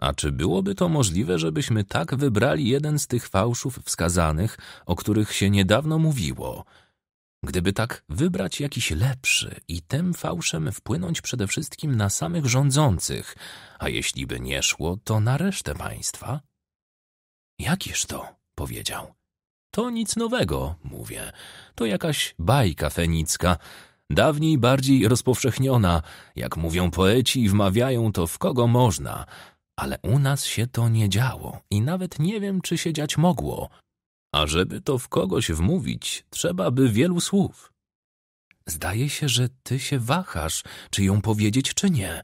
A czy byłoby to możliwe, żebyśmy tak wybrali jeden z tych fałszów wskazanych, o których się niedawno mówiło? Gdyby tak wybrać jakiś lepszy i tym fałszem wpłynąć przede wszystkim na samych rządzących, a jeśli by nie szło, to na resztę państwa? Jakiż to? powiedział. To nic nowego, mówię. To jakaś bajka fenicka, dawniej bardziej rozpowszechniona. Jak mówią poeci, i wmawiają to w kogo można ale u nas się to nie działo i nawet nie wiem, czy się dziać mogło. A żeby to w kogoś wmówić, trzeba by wielu słów. Zdaje się, że ty się wahasz, czy ją powiedzieć, czy nie.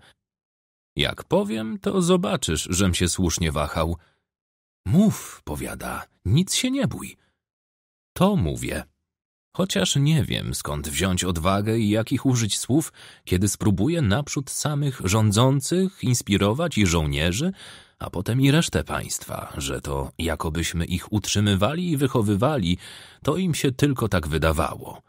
Jak powiem, to zobaczysz, żem się słusznie wahał. Mów, powiada, nic się nie bój. To mówię. Chociaż nie wiem, skąd wziąć odwagę i jakich użyć słów, kiedy spróbuję naprzód samych rządzących inspirować i żołnierzy, a potem i resztę państwa, że to jakobyśmy ich utrzymywali i wychowywali, to im się tylko tak wydawało.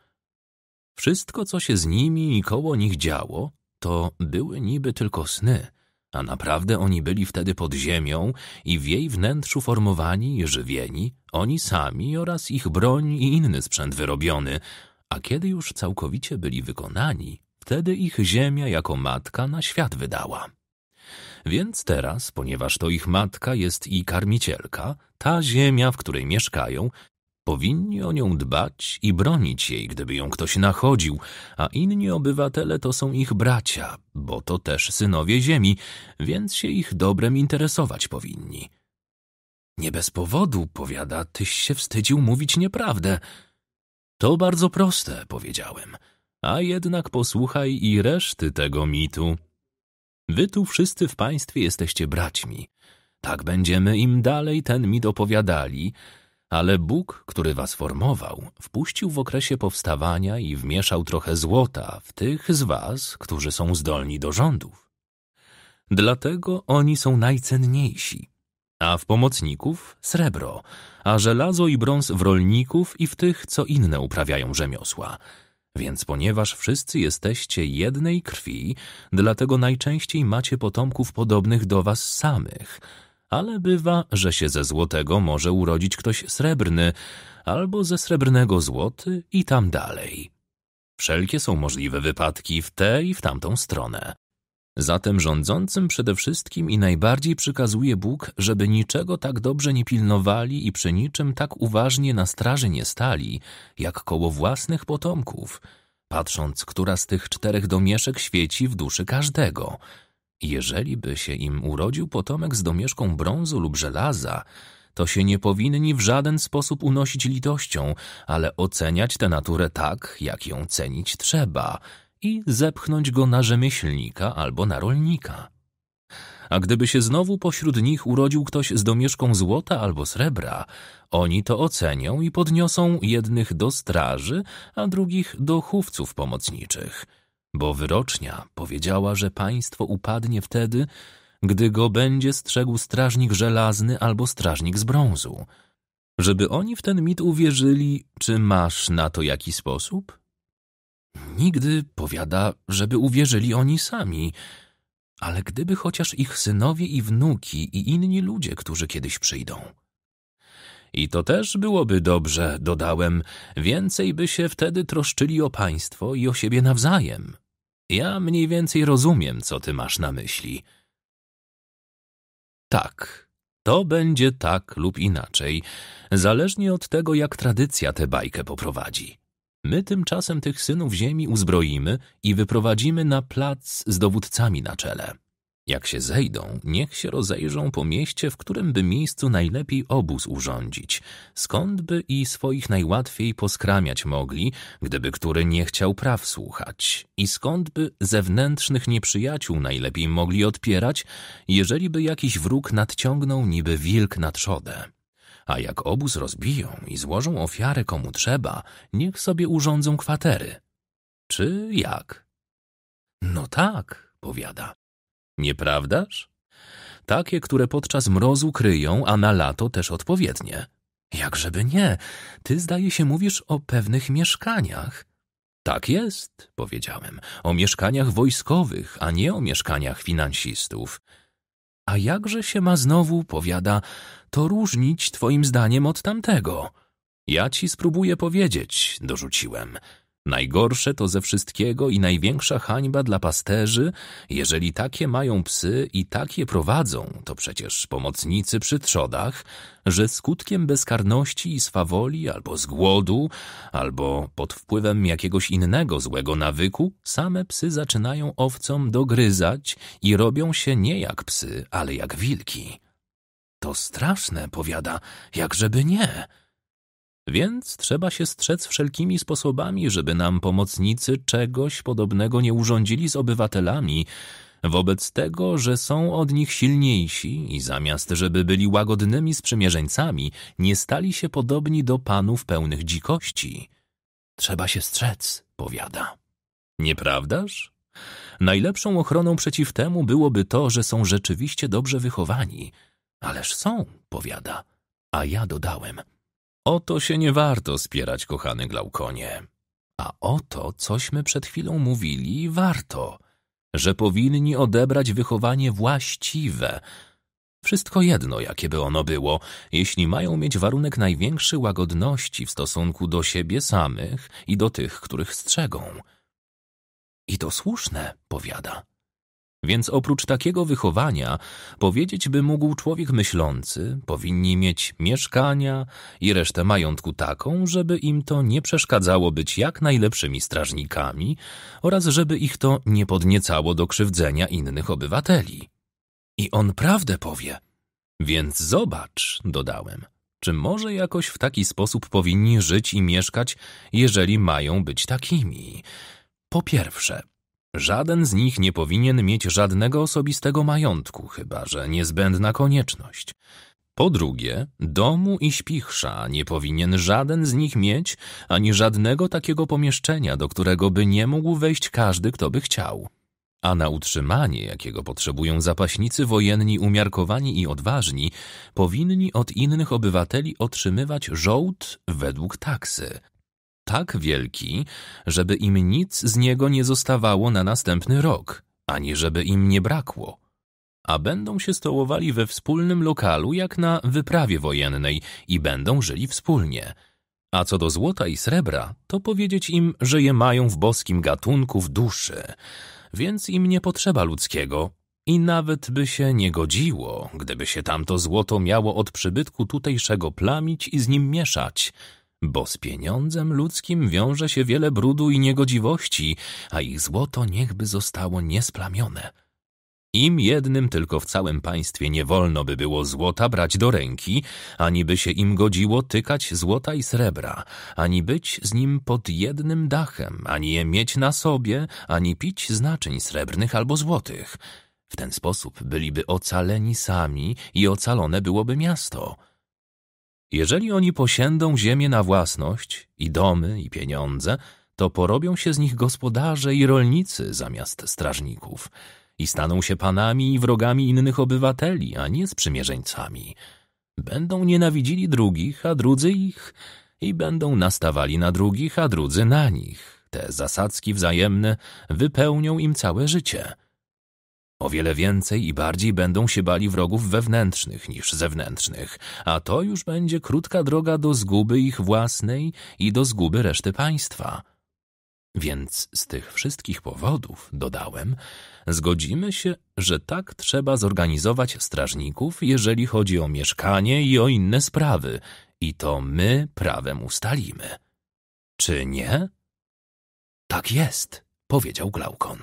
Wszystko, co się z nimi i koło nich działo, to były niby tylko sny – a naprawdę oni byli wtedy pod ziemią i w jej wnętrzu formowani i żywieni, oni sami oraz ich broń i inny sprzęt wyrobiony. A kiedy już całkowicie byli wykonani, wtedy ich ziemia jako matka na świat wydała. Więc teraz, ponieważ to ich matka jest i karmicielka, ta ziemia, w której mieszkają, Powinni o nią dbać i bronić jej, gdyby ją ktoś nachodził, a inni obywatele to są ich bracia, bo to też synowie ziemi, więc się ich dobrem interesować powinni. Nie bez powodu, powiada, tyś się wstydził mówić nieprawdę. To bardzo proste, powiedziałem, a jednak posłuchaj i reszty tego mitu. Wy tu wszyscy w państwie jesteście braćmi. Tak będziemy im dalej ten mit opowiadali, ale Bóg, który was formował, wpuścił w okresie powstawania i wmieszał trochę złota w tych z was, którzy są zdolni do rządów. Dlatego oni są najcenniejsi, a w pomocników srebro, a żelazo i brąz w rolników i w tych, co inne uprawiają rzemiosła. Więc ponieważ wszyscy jesteście jednej krwi, dlatego najczęściej macie potomków podobnych do was samych – ale bywa, że się ze złotego może urodzić ktoś srebrny, albo ze srebrnego złoty i tam dalej. Wszelkie są możliwe wypadki w tę i w tamtą stronę. Zatem rządzącym przede wszystkim i najbardziej przykazuje Bóg, żeby niczego tak dobrze nie pilnowali i przy niczym tak uważnie na straży nie stali, jak koło własnych potomków, patrząc, która z tych czterech domieszek świeci w duszy każdego – jeżeli by się im urodził potomek z domieszką brązu lub żelaza, to się nie powinni w żaden sposób unosić litością, ale oceniać tę naturę tak, jak ją cenić trzeba i zepchnąć go na rzemieślnika albo na rolnika. A gdyby się znowu pośród nich urodził ktoś z domieszką złota albo srebra, oni to ocenią i podniosą jednych do straży, a drugich do chówców pomocniczych – bo wyrocznia powiedziała, że państwo upadnie wtedy, gdy go będzie strzegł strażnik żelazny albo strażnik z brązu. Żeby oni w ten mit uwierzyli, czy masz na to jaki sposób? Nigdy powiada, żeby uwierzyli oni sami, ale gdyby chociaż ich synowie i wnuki i inni ludzie, którzy kiedyś przyjdą. I to też byłoby dobrze, dodałem, więcej by się wtedy troszczyli o państwo i o siebie nawzajem. Ja mniej więcej rozumiem, co ty masz na myśli. Tak, to będzie tak lub inaczej, zależnie od tego, jak tradycja tę bajkę poprowadzi. My tymczasem tych synów ziemi uzbroimy i wyprowadzimy na plac z dowódcami na czele. Jak się zejdą, niech się rozejrzą po mieście, w którym by miejscu najlepiej obóz urządzić, skąd by i swoich najłatwiej poskramiać mogli, gdyby który nie chciał praw słuchać, i skąd by zewnętrznych nieprzyjaciół najlepiej mogli odpierać, jeżeli by jakiś wróg nadciągnął niby wilk na trzodę. A jak obóz rozbiją i złożą ofiarę komu trzeba, niech sobie urządzą kwatery. Czy jak? No tak, powiada. Nieprawdaż? Takie, które podczas mrozu kryją, a na lato też odpowiednie. Jakżeby nie, ty zdaje się mówisz o pewnych mieszkaniach. Tak jest, powiedziałem, o mieszkaniach wojskowych, a nie o mieszkaniach finansistów. A jakże się ma znowu, powiada, to różnić twoim zdaniem od tamtego? Ja ci spróbuję powiedzieć, dorzuciłem. Najgorsze to ze wszystkiego i największa hańba dla pasterzy, jeżeli takie mają psy i takie prowadzą, to przecież pomocnicy przy trzodach, że skutkiem bezkarności i swawoli albo z głodu, albo pod wpływem jakiegoś innego złego nawyku, same psy zaczynają owcom dogryzać i robią się nie jak psy, ale jak wilki. To straszne, powiada, jakżeby nie. Więc trzeba się strzec wszelkimi sposobami, żeby nam pomocnicy czegoś podobnego nie urządzili z obywatelami, wobec tego, że są od nich silniejsi i zamiast, żeby byli łagodnymi sprzymierzeńcami, nie stali się podobni do panów pełnych dzikości. Trzeba się strzec, powiada. Nieprawdaż? Najlepszą ochroną przeciw temu byłoby to, że są rzeczywiście dobrze wychowani. Ależ są, powiada. A ja dodałem – Oto się nie warto spierać, kochany Glaukonie. A oto, cośmy przed chwilą mówili, warto, że powinni odebrać wychowanie właściwe. Wszystko jedno, jakie by ono było, jeśli mają mieć warunek największej łagodności w stosunku do siebie samych i do tych, których strzegą. I to słuszne, powiada. Więc oprócz takiego wychowania, powiedzieć by mógł człowiek myślący, powinni mieć mieszkania i resztę majątku taką, żeby im to nie przeszkadzało być jak najlepszymi strażnikami oraz żeby ich to nie podniecało do krzywdzenia innych obywateli. I on prawdę powie. Więc zobacz, dodałem, czy może jakoś w taki sposób powinni żyć i mieszkać, jeżeli mają być takimi. Po pierwsze, Żaden z nich nie powinien mieć żadnego osobistego majątku, chyba że niezbędna konieczność. Po drugie, domu i śpichrza nie powinien żaden z nich mieć ani żadnego takiego pomieszczenia, do którego by nie mógł wejść każdy, kto by chciał. A na utrzymanie, jakiego potrzebują zapaśnicy wojenni umiarkowani i odważni, powinni od innych obywateli otrzymywać żołd według taksy – tak wielki, żeby im nic z niego nie zostawało na następny rok, ani żeby im nie brakło. A będą się stołowali we wspólnym lokalu jak na wyprawie wojennej i będą żyli wspólnie. A co do złota i srebra, to powiedzieć im, że je mają w boskim gatunku w duszy, więc im nie potrzeba ludzkiego, i nawet by się nie godziło, gdyby się tamto złoto miało od przybytku tutejszego plamić i z nim mieszać bo z pieniądzem ludzkim wiąże się wiele brudu i niegodziwości, a ich złoto niechby zostało niesplamione. Im jednym tylko w całym państwie nie wolno by było złota brać do ręki, ani by się im godziło tykać złota i srebra, ani być z nim pod jednym dachem, ani je mieć na sobie, ani pić znaczeń srebrnych albo złotych. W ten sposób byliby ocaleni sami i ocalone byłoby miasto. Jeżeli oni posiędą ziemię na własność, i domy, i pieniądze, to porobią się z nich gospodarze i rolnicy zamiast strażników i staną się panami i wrogami innych obywateli, a nie sprzymierzeńcami. Będą nienawidzili drugich, a drudzy ich i będą nastawali na drugich, a drudzy na nich. Te zasadzki wzajemne wypełnią im całe życie. O wiele więcej i bardziej będą się bali wrogów wewnętrznych niż zewnętrznych, a to już będzie krótka droga do zguby ich własnej i do zguby reszty państwa. Więc z tych wszystkich powodów, dodałem, zgodzimy się, że tak trzeba zorganizować strażników, jeżeli chodzi o mieszkanie i o inne sprawy, i to my prawem ustalimy. Czy nie? Tak jest, powiedział Glaukon.